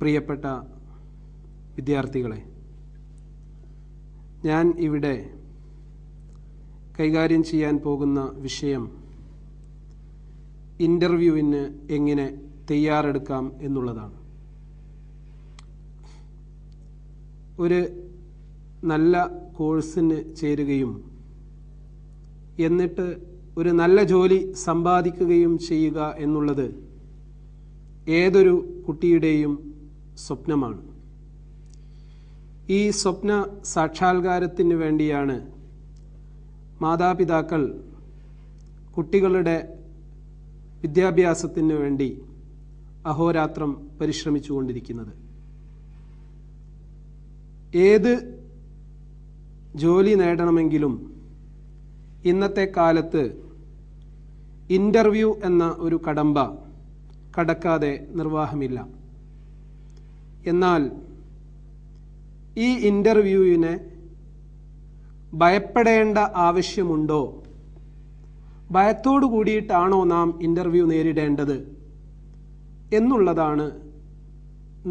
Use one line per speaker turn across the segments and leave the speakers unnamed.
പ്രിയപ്പെട്ട വിദ്യാർത്ഥികളെ ഞാൻ ഇവിടെ കൈകാര്യം ചെയ്യാൻ പോകുന്ന വിഷയം ഇൻ്റർവ്യൂവിന് എങ്ങനെ തയ്യാറെടുക്കാം എന്നുള്ളതാണ് ഒരു നല്ല കോഴ്സിന് ചേരുകയും എന്നിട്ട് ഒരു നല്ല ജോലി സമ്പാദിക്കുകയും ചെയ്യുക എന്നുള്ളത് ഏതൊരു കുട്ടിയുടെയും സ്വപ്നമാണ് ഈ സ്വപ്ന സാക്ഷാത്കാരത്തിന് വേണ്ടിയാണ് മാതാപിതാക്കൾ കുട്ടികളുടെ വിദ്യാഭ്യാസത്തിന് വേണ്ടി അഹോരാത്രം പരിശ്രമിച്ചുകൊണ്ടിരിക്കുന്നത് ഏത് ജോലി നേടണമെങ്കിലും ഇന്നത്തെ കാലത്ത് ഇൻ്റർവ്യൂ എന്ന ഒരു കടമ്പ കടക്കാതെ നിർവാഹമില്ല എന്നാൽ ഈ ഇൻ്റർവ്യൂവിന് ഭയപ്പെടേണ്ട ആവശ്യമുണ്ടോ ഭയത്തോടു കൂടിയിട്ടാണോ നാം ഇൻ്റർവ്യൂ നേരിടേണ്ടത് എന്നുള്ളതാണ്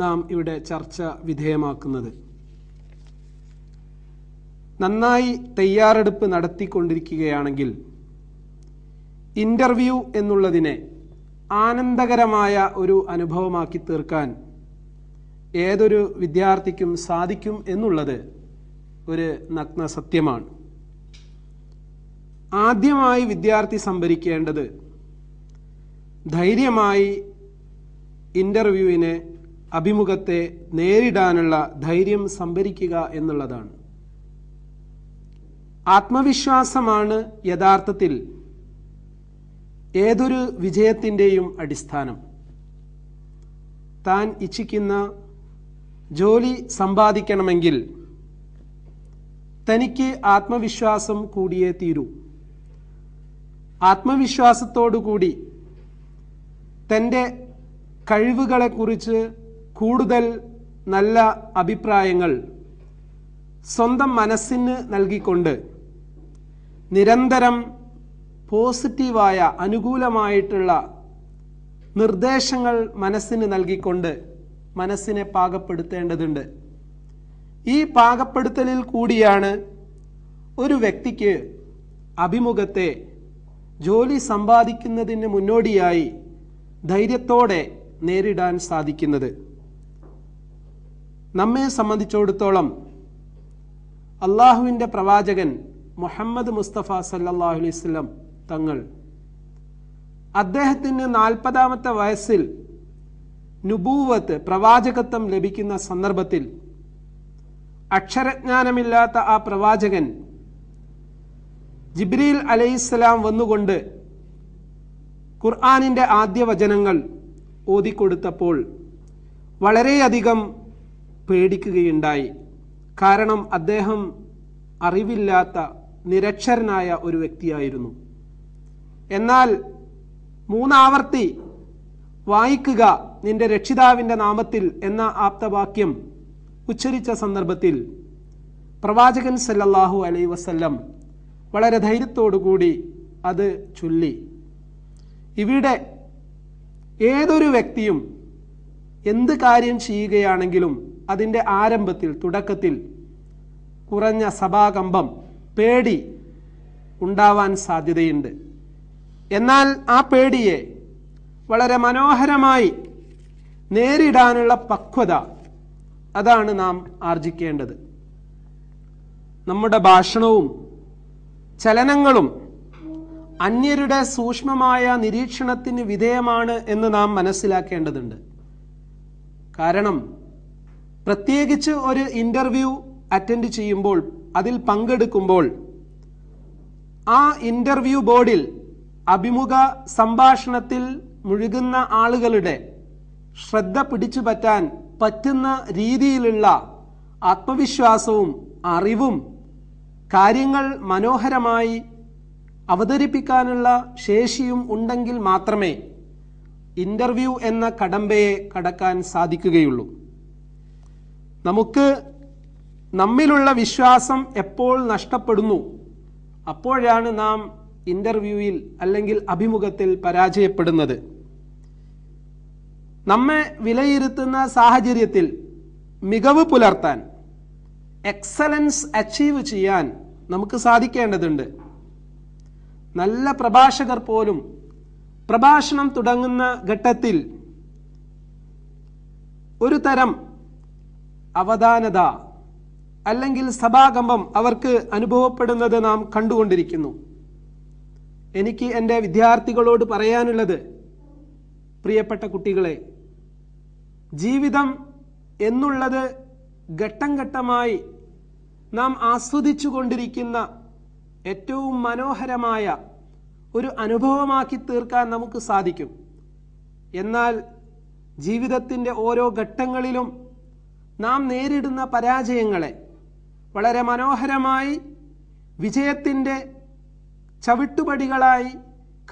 നാം ഇവിടെ ചർച്ച വിധേയമാക്കുന്നത് നന്നായി തയ്യാറെടുപ്പ് നടത്തിക്കൊണ്ടിരിക്കുകയാണെങ്കിൽ ഇൻ്റർവ്യൂ എന്നുള്ളതിനെ ആനന്ദകരമായ ഒരു അനുഭവമാക്കി തീർക്കാൻ ഏതൊരു വിദ്യാർത്ഥിക്കും സാധിക്കും എന്നുള്ളത് ഒരു നഗ്ന സത്യമാണ് ആദ്യമായി വിദ്യാർത്ഥി സംഭരിക്കേണ്ടത് ധൈര്യമായി ഇൻ്റർവ്യൂവിനെ അഭിമുഖത്തെ നേരിടാനുള്ള ധൈര്യം സംഭരിക്കുക എന്നുള്ളതാണ് ആത്മവിശ്വാസമാണ് യഥാർത്ഥത്തിൽ ഏതൊരു വിജയത്തിൻ്റെയും അടിസ്ഥാനം താൻ ഇച്ഛിക്കുന്ന ജോലി സമ്പാദിക്കണമെങ്കിൽ തനിക്ക് ആത്മവിശ്വാസം കൂടിയേ തീരൂ ആത്മവിശ്വാസത്തോടുകൂടി തൻ്റെ കഴിവുകളെക്കുറിച്ച് കൂടുതൽ നല്ല അഭിപ്രായങ്ങൾ സ്വന്തം മനസ്സിന് നൽകിക്കൊണ്ട് നിരന്തരം പോസിറ്റീവായ അനുകൂലമായിട്ടുള്ള നിർദ്ദേശങ്ങൾ മനസ്സിന് നൽകിക്കൊണ്ട് മനസ്സിനെ പാകപ്പെടുത്തേണ്ടതുണ്ട് ഈ പാകപ്പെടുത്തലിൽ കൂടിയാണ് ഒരു വ്യക്തിക്ക് അഭിമുഖത്തെ ജോലി സമ്പാദിക്കുന്നതിന് മുന്നോടിയായി ധൈര്യത്തോടെ നേരിടാൻ സാധിക്കുന്നത് നമ്മെ സംബന്ധിച്ചിടത്തോളം അള്ളാഹുവിൻ്റെ പ്രവാചകൻ മുഹമ്മദ് മുസ്തഫ സല്ലാഹു അലൈവല്ലം തങ്ങൾ അദ്ദേഹത്തിന് നാൽപ്പതാമത്തെ വയസ്സിൽ നുബൂവത്ത് പ്രവാചകത്വം ലഭിക്കുന്ന സന്ദർഭത്തിൽ അക്ഷരജ്ഞാനമില്ലാത്ത ആ പ്രവാചകൻ ജിബ്രീൽ അലൈഹിസ്സലാം വന്നുകൊണ്ട് ഖുർആാനിൻ്റെ ആദ്യ വചനങ്ങൾ ഓതിക്കൊടുത്തപ്പോൾ വളരെയധികം പേടിക്കുകയുണ്ടായി കാരണം അദ്ദേഹം അറിവില്ലാത്ത നിരക്ഷരനായ ഒരു വ്യക്തിയായിരുന്നു എന്നാൽ മൂന്നാവർത്തി വായിക്കുക നിന്റെ രക്ഷിതാവിൻ്റെ നാമത്തിൽ എന്ന ആപ്തവാക്യം ഉച്ചരിച്ച സന്ദർഭത്തിൽ പ്രവാചകൻ സല്ലല്ലാഹു അലൈ വസല്ലം വളരെ ധൈര്യത്തോടുകൂടി അത് ചൊല്ലി ഇവിടെ ഏതൊരു വ്യക്തിയും എന്ത് കാര്യം ചെയ്യുകയാണെങ്കിലും അതിൻ്റെ ആരംഭത്തിൽ തുടക്കത്തിൽ കുറഞ്ഞ സഭാകമ്പം പേടി ഉണ്ടാവാൻ സാധ്യതയുണ്ട് എന്നാൽ ആ പേടിയെ വളരെ മനോഹരമായി നേരിടാനുള്ള പക്വത അതാണ് നാം ആർജിക്കേണ്ടത് നമ്മുടെ ഭാഷണവും ചലനങ്ങളും അന്യരുടെ സൂക്ഷ്മമായ നിരീക്ഷണത്തിന് വിധേയമാണ് എന്ന് നാം മനസ്സിലാക്കേണ്ടതുണ്ട് കാരണം പ്രത്യേകിച്ച് ഒരു ഇൻ്റർവ്യൂ അറ്റൻഡ് ചെയ്യുമ്പോൾ അതിൽ പങ്കെടുക്കുമ്പോൾ ആ ഇൻ്റർവ്യൂ ബോർഡിൽ അഭിമുഖ സംഭാഷണത്തിൽ മുഴുകുന്ന ആളുകളുടെ ശ്രദ്ധ പിടിച്ചു പറ്റാൻ പറ്റുന്ന രീതിയിലുള്ള ആത്മവിശ്വാസവും അറിവും കാര്യങ്ങൾ മനോഹരമായി അവതരിപ്പിക്കാനുള്ള ശേഷിയും ഉണ്ടെങ്കിൽ മാത്രമേ ഇൻ്റർവ്യൂ എന്ന കടമ്പയെ കടക്കാൻ സാധിക്കുകയുള്ളൂ നമുക്ക് നമ്മിലുള്ള വിശ്വാസം എപ്പോൾ നഷ്ടപ്പെടുന്നു അപ്പോഴാണ് നാം ഇൻ്റർവ്യൂവിൽ അല്ലെങ്കിൽ അഭിമുഖത്തിൽ പരാജയപ്പെടുന്നത് നമ്മെ വിലയിരുത്തുന്ന സാഹചര്യത്തിൽ മികവ് പുലർത്താൻ എക്സലൻസ് അച്ചീവ് ചെയ്യാൻ നമുക്ക് സാധിക്കേണ്ടതുണ്ട് നല്ല പ്രഭാഷകർ പോലും പ്രഭാഷണം തുടങ്ങുന്ന ഘട്ടത്തിൽ ഒരു തരം അവധാനത അല്ലെങ്കിൽ സഭാകമ്പം അവർക്ക് അനുഭവപ്പെടുന്നത് നാം കണ്ടുകൊണ്ടിരിക്കുന്നു എനിക്ക് എൻ്റെ വിദ്യാർത്ഥികളോട് പറയാനുള്ളത് പ്രിയപ്പെട്ട കുട്ടികളെ ജീവിതം എന്നുള്ളത് ഘട്ടം ഘട്ടമായി നാം ആസ്വദിച്ചു കൊണ്ടിരിക്കുന്ന ഏറ്റവും മനോഹരമായ ഒരു അനുഭവമാക്കി തീർക്കാൻ നമുക്ക് സാധിക്കും എന്നാൽ ജീവിതത്തിൻ്റെ ഓരോ ഘട്ടങ്ങളിലും നാം നേരിടുന്ന പരാജയങ്ങളെ വളരെ മനോഹരമായി വിജയത്തിൻ്റെ ചവിട്ടുപടികളായി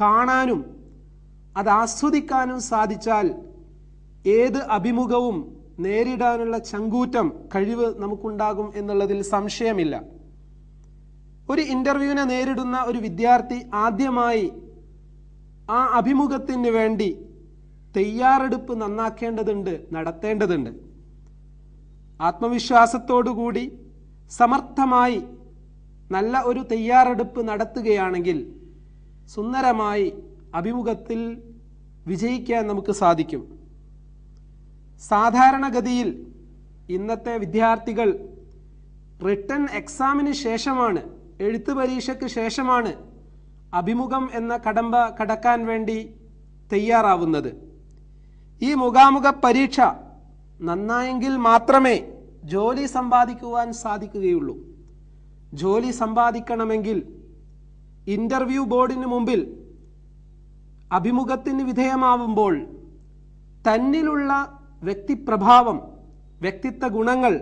കാണാനും അത് ആസ്വദിക്കാനും സാധിച്ചാൽ ഏത് അഭിമുഖവും നേരിടാനുള്ള ചങ്കൂറ്റം കഴിവ് നമുക്കുണ്ടാകും എന്നുള്ളതിൽ സംശയമില്ല ഒരു ഇന്റർവ്യൂവിനെ നേരിടുന്ന ഒരു വിദ്യാർത്ഥി ആദ്യമായി ആ അഭിമുഖത്തിന് വേണ്ടി തയ്യാറെടുപ്പ് നന്നാക്കേണ്ടതുണ്ട് നടത്തേണ്ടതുണ്ട് ആത്മവിശ്വാസത്തോടുകൂടി സമർത്ഥമായി നല്ല ഒരു തയ്യാറെടുപ്പ് നടത്തുകയാണെങ്കിൽ സുന്ദരമായി അഭിമുഖത്തിൽ വിജയിക്കാൻ നമുക്ക് സാധിക്കും സാധാരണഗതിയിൽ ഇന്നത്തെ വിദ്യാർത്ഥികൾ റിട്ടേൺ എക്സാമിന് ശേഷമാണ് എഴുത്ത് പരീക്ഷയ്ക്ക് ശേഷമാണ് അഭിമുഖം എന്ന കടമ്പ കടക്കാൻ വേണ്ടി തയ്യാറാവുന്നത് ഈ മുഖാമുഖ പരീക്ഷ നന്നായെങ്കിൽ മാത്രമേ ജോലി സമ്പാദിക്കുവാൻ സാധിക്കുകയുള്ളൂ ജോലി സമ്പാദിക്കണമെങ്കിൽ ഇൻ്റർവ്യൂ ബോർഡിന് മുമ്പിൽ അഭിമുഖത്തിന് വിധേയമാവുമ്പോൾ തന്നിലുള്ള വ്യക്തിപ്രഭാവം വ്യക്തിത്വ ഗുണങ്ങൾ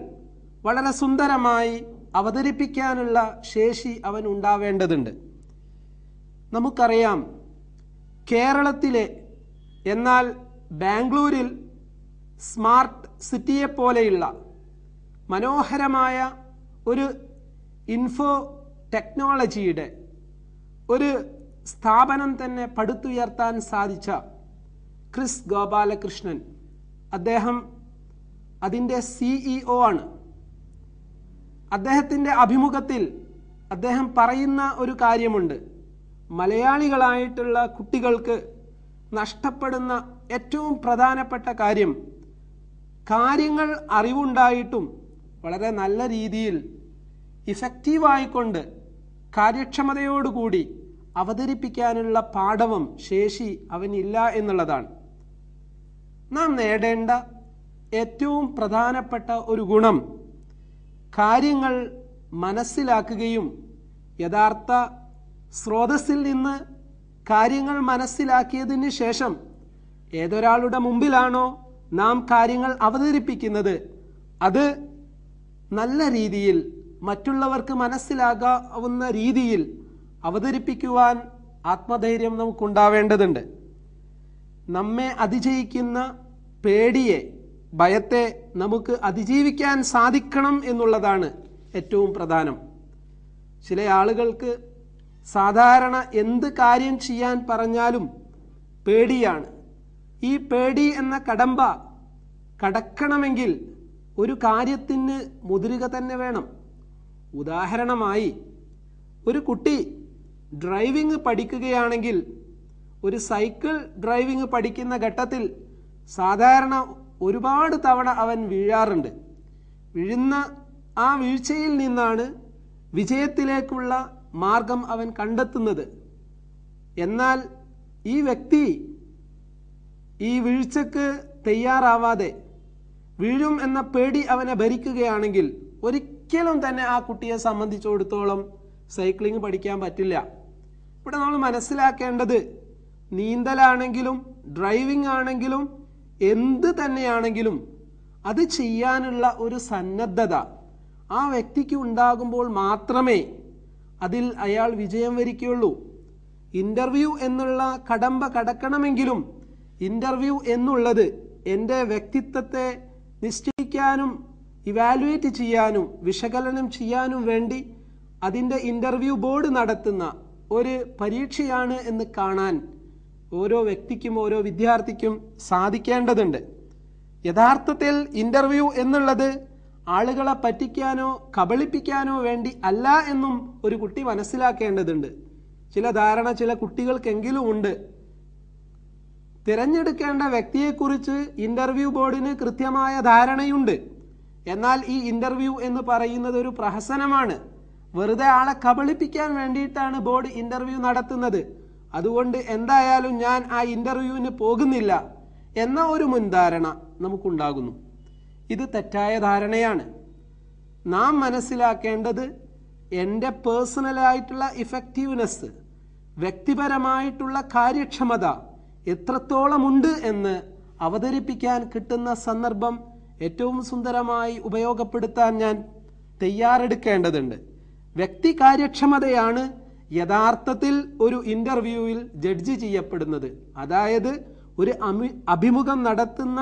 വളരെ സുന്ദരമായി അവതരിപ്പിക്കാനുള്ള ശേഷി അവൻ ഉണ്ടാവേണ്ടതുണ്ട് നമുക്കറിയാം കേരളത്തിലെ എന്നാൽ ബാംഗ്ലൂരിൽ സ്മാർട്ട് സിറ്റിയെ പോലെയുള്ള മനോഹരമായ ഒരു ഇൻഫോ ടെക്നോളജിയുടെ ഒരു സ്ഥാപനം തന്നെ പടുത്തുയർത്താൻ സാധിച്ച ക്രിസ് ഗോപാലകൃഷ്ണൻ അദ്ദേഹം അതിൻ്റെ സിഇഒ e ആണ് അദ്ദേഹത്തിൻ്റെ അഭിമുഖത്തിൽ അദ്ദേഹം പറയുന്ന ഒരു കാര്യമുണ്ട് മലയാളികളായിട്ടുള്ള കുട്ടികൾക്ക് നഷ്ടപ്പെടുന്ന ഏറ്റവും പ്രധാനപ്പെട്ട കാര്യം കാര്യങ്ങൾ അറിവുണ്ടായിട്ടും വളരെ നല്ല രീതിയിൽ ഇഫക്റ്റീവായിക്കൊണ്ട് കാര്യക്ഷമതയോടുകൂടി അവതരിപ്പിക്കാനുള്ള പാഠവും ശേഷി അവനില്ല എന്നുള്ളതാണ് നാം നേടേണ്ട ഏറ്റവും പ്രധാനപ്പെട്ട ഒരു ഗുണം കാര്യങ്ങൾ മനസ്സിലാക്കുകയും യഥാർത്ഥ സ്രോതസ്സിൽ നിന്ന് കാര്യങ്ങൾ മനസ്സിലാക്കിയതിന് ശേഷം ഏതൊരാളുടെ മുമ്പിലാണോ നാം കാര്യങ്ങൾ അവതരിപ്പിക്കുന്നത് അത് നല്ല രീതിയിൽ മറ്റുള്ളവർക്ക് മനസ്സിലാകാവുന്ന രീതിയിൽ അവതരിപ്പിക്കുവാൻ ആത്മധൈര്യം നമുക്കുണ്ടാവേണ്ടതുണ്ട് നമ്മെ അതിജയിക്കുന്ന പേടിയെ ഭയത്തെ നമുക്ക് അതിജീവിക്കാൻ സാധിക്കണം എന്നുള്ളതാണ് ഏറ്റവും പ്രധാനം ചില ആളുകൾക്ക് സാധാരണ എന്ത് കാര്യം ചെയ്യാൻ പറഞ്ഞാലും പേടിയാണ് ഈ പേടി എന്ന കടമ്പ കടക്കണമെങ്കിൽ ഒരു കാര്യത്തിന് മുതിരുക തന്നെ വേണം ഉദാഹരണമായി ഒരു കുട്ടി ഡ്രൈവിംഗ് പഠിക്കുകയാണെങ്കിൽ ഒരു സൈക്കിൾ ഡ്രൈവിംഗ് പഠിക്കുന്ന ഘട്ടത്തിൽ സാധാരണ ഒരുപാട് തവണ അവൻ വീഴാറുണ്ട് വീഴുന്ന ആ വീഴ്ചയിൽ നിന്നാണ് വിജയത്തിലേക്കുള്ള മാർഗം അവൻ കണ്ടെത്തുന്നത് എന്നാൽ ഈ വ്യക്തി ഈ വീഴ്ചക്ക് തയ്യാറാവാതെ വീഴും എന്ന പേടി അവനെ ഭരിക്കുകയാണെങ്കിൽ ഒരിക്കലും തന്നെ ആ കുട്ടിയെ സംബന്ധിച്ചിടത്തോളം സൈക്ലിംഗ് പഠിക്കാൻ പറ്റില്ല ഇവിടെ നമ്മൾ മനസ്സിലാക്കേണ്ടത് നീന്തലാണെങ്കിലും ഡ്രൈവിംഗ് ആണെങ്കിലും എന്ത് തന്നെയാണെങ്കിലും അത് ചെയ്യാനുള്ള ഒരു സന്നദ്ധത ആ വ്യക്തിക്ക് ഉണ്ടാകുമ്പോൾ മാത്രമേ അതിൽ അയാൾ വിജയം വരിക്കുകയുള്ളൂ ഇൻ്റർവ്യൂ എന്നുള്ള കടമ്പ കടക്കണമെങ്കിലും ഇൻ്റർവ്യൂ എന്നുള്ളത് എൻ്റെ വ്യക്തിത്വത്തെ നിശ്ചയിക്കാനും ഇവാലുവേറ്റ് ചെയ്യാനും വിശകലനം ചെയ്യാനും വേണ്ടി അതിൻ്റെ ഇൻ്റർവ്യൂ ബോർഡ് നടത്തുന്ന ഒരു പരീക്ഷയാണ് എന്ന് കാണാൻ ഓരോ വ്യക്തിക്കും ഓരോ വിദ്യാർത്ഥിക്കും സാധിക്കേണ്ടതുണ്ട് യഥാർത്ഥത്തിൽ ഇൻ്റർവ്യൂ എന്നുള്ളത് ആളുകളെ പറ്റിക്കാനോ കബളിപ്പിക്കാനോ വേണ്ടി അല്ല എന്നും ഒരു കുട്ടി മനസ്സിലാക്കേണ്ടതുണ്ട് ചില ധാരണ ചില കുട്ടികൾക്കെങ്കിലും ഉണ്ട് തിരഞ്ഞെടുക്കേണ്ട വ്യക്തിയെക്കുറിച്ച് ഇൻ്റർവ്യൂ ബോർഡിന് കൃത്യമായ ധാരണയുണ്ട് എന്നാൽ ഈ ഇൻ്റർവ്യൂ എന്ന് പറയുന്നത് ഒരു പ്രഹസനമാണ് വെറുതെ ആളെ കബളിപ്പിക്കാൻ വേണ്ടിയിട്ടാണ് ബോർഡ് ഇൻ്റർവ്യൂ നടത്തുന്നത് അതുകൊണ്ട് എന്തായാലും ഞാൻ ആ ഇൻ്റർവ്യൂവിന് പോകുന്നില്ല എന്ന ഒരു മുൻധാരണ നമുക്കുണ്ടാകുന്നു ഇത് തെറ്റായ ധാരണയാണ് നാം മനസ്സിലാക്കേണ്ടത് എൻ്റെ പേഴ്സണലായിട്ടുള്ള ഇഫക്റ്റീവ്നെസ് വ്യക്തിപരമായിട്ടുള്ള കാര്യക്ഷമത എത്രത്തോളമുണ്ട് എന്ന് അവതരിപ്പിക്കാൻ കിട്ടുന്ന സന്ദർഭം ഏറ്റവും സുന്ദരമായി ഉപയോഗപ്പെടുത്താൻ ഞാൻ തയ്യാറെടുക്കേണ്ടതുണ്ട് വ്യക്തി കാര്യക്ഷമതയാണ് യഥാർത്ഥത്തിൽ ഒരു ഇൻ്റർവ്യൂവിൽ ജഡ്ജ് ചെയ്യപ്പെടുന്നത് അതായത് ഒരു അഭിമുഖം നടത്തുന്ന